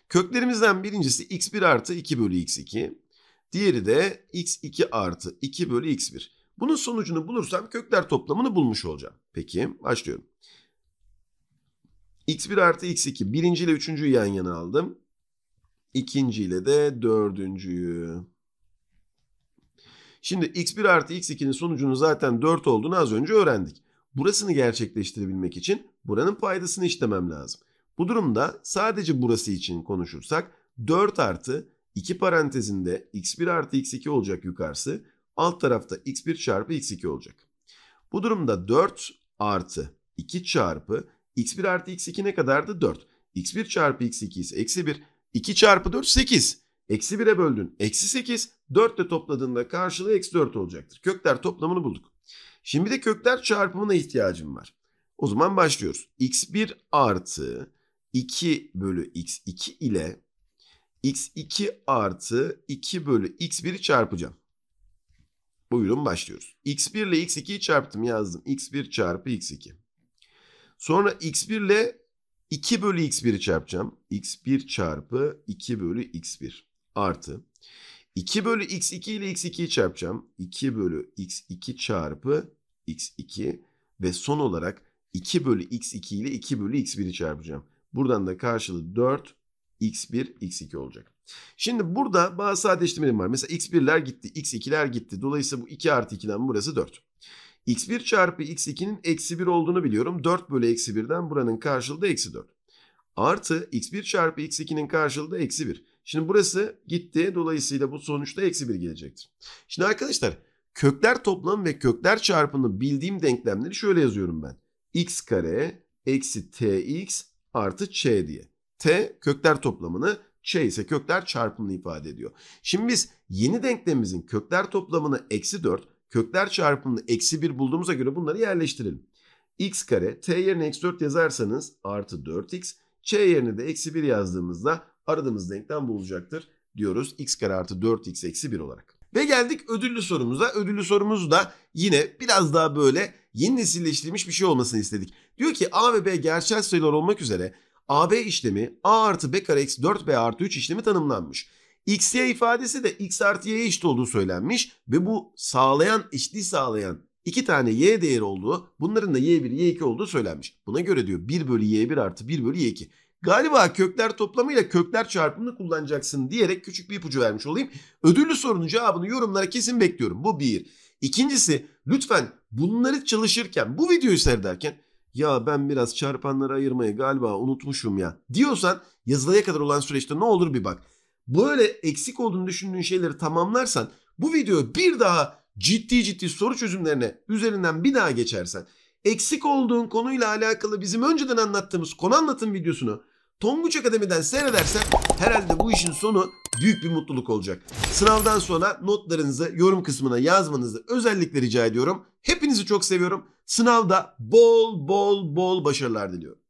Köklerimizden birincisi x1 artı 2 bölü x2. Diğeri de x2 artı 2 bölü x1. Bunun sonucunu bulursam kökler toplamını bulmuş olacağım. Peki başlıyorum. x1 artı x2 birinci ile üçüncüyü yan yana aldım. İkinciyle de dördüncüyü. Şimdi x1 artı x2'nin sonucunun zaten 4 olduğunu az önce öğrendik. Burasını gerçekleştirebilmek için buranın paydasını işlemem lazım. Bu durumda sadece burası için konuşursak 4 artı 2 parantezinde x1 artı x2 olacak yukarısı alt tarafta x1 çarpı x2 olacak. Bu durumda 4 artı 2 çarpı x1 artı x2 ne kadardı? 4. x1 çarpı x2 ise eksi 1. 2 çarpı 4 8. Eksi 1'e böldün. Eksi 8. 4 ile topladığında karşılığı eksi 4 olacaktır. Kökler toplamını bulduk. Şimdi de kökler çarpımına ihtiyacım var. O zaman başlıyoruz. x1 artı 2 bölü x2 ile x2 artı 2 bölü x1'i çarpacağım. Buyurun başlıyoruz. x1 ile x2'yi çarptım yazdım. x1 çarpı x2. Sonra x1 ile 2 bölü x1'i çarpacağım. x1 çarpı 2 bölü x1 artı 2 bölü x2 ile x2'yi çarpacağım. 2 bölü x2 çarpı x2 ve son olarak 2 bölü x2 ile 2 bölü x1'i çarpacağım. Buradan da karşılığı 4 x1 x2 olacak. Şimdi burada bazı sadeleştirmelerim var. Mesela x1'ler gitti, x2'ler gitti. Dolayısıyla bu 2 artı 2'den burası 4. x1 çarpı x2'nin eksi 1 olduğunu biliyorum. 4 bölü eksi 1'den buranın karşılığı da eksi 4. Artı x1 çarpı x2'nin karşılığı da eksi 1. Şimdi burası gitti. Dolayısıyla bu sonuçta eksi 1 gelecektir. Şimdi arkadaşlar kökler toplamı ve kökler çarpımı bildiğim denklemleri şöyle yazıyorum ben. x kare eksi tx artı ç diye. t kökler toplamını ç ise kökler çarpımını ifade ediyor. Şimdi biz yeni denklemimizin kökler toplamını eksi 4 kökler çarpımını eksi 1 bulduğumuza göre bunları yerleştirelim. x kare t yerine eksi 4 yazarsanız artı 4x ç yerine de eksi 1 yazdığımızda aradığımız denklem bulacaktır diyoruz x kare artı 4x eksi 1 olarak. Ve geldik ödüllü sorumuza. Ödüllü sorumuz da yine biraz daha böyle yeni nesilleştirilmiş bir şey olmasını istedik. Diyor ki a ve b gerçel sayılar olmak üzere AB işlemi A artı B kare eksi 4B artı 3 işlemi tanımlanmış. XY ifadesi de X artı Y'ye eşit olduğu söylenmiş ve bu sağlayan eşitliği sağlayan iki tane Y değeri olduğu bunların da Y1 Y2 olduğu söylenmiş. Buna göre diyor 1 bölü Y1 artı 1 bölü Y2. Galiba kökler toplamıyla kökler çarpımını kullanacaksın diyerek küçük bir ipucu vermiş olayım. Ödüllü sorunun cevabını yorumlara kesin bekliyorum. Bu bir. İkincisi lütfen bunları çalışırken bu videoyu seyrederken ya ben biraz çarpanları ayırmayı galiba unutmuşum ya diyorsan yazılıya kadar olan süreçte ne olur bir bak. Böyle eksik olduğunu düşündüğün şeyleri tamamlarsan bu videoyu bir daha ciddi ciddi soru çözümlerine üzerinden bir daha geçersen eksik olduğun konuyla alakalı bizim önceden anlattığımız konu anlatım videosunu Tonguç Akademi'den seyredersen herhalde bu işin sonu büyük bir mutluluk olacak. Sınavdan sonra notlarınızı yorum kısmına yazmanızı özellikle rica ediyorum. Hepinizi çok seviyorum. Sınavda bol bol bol başarılar diliyorum.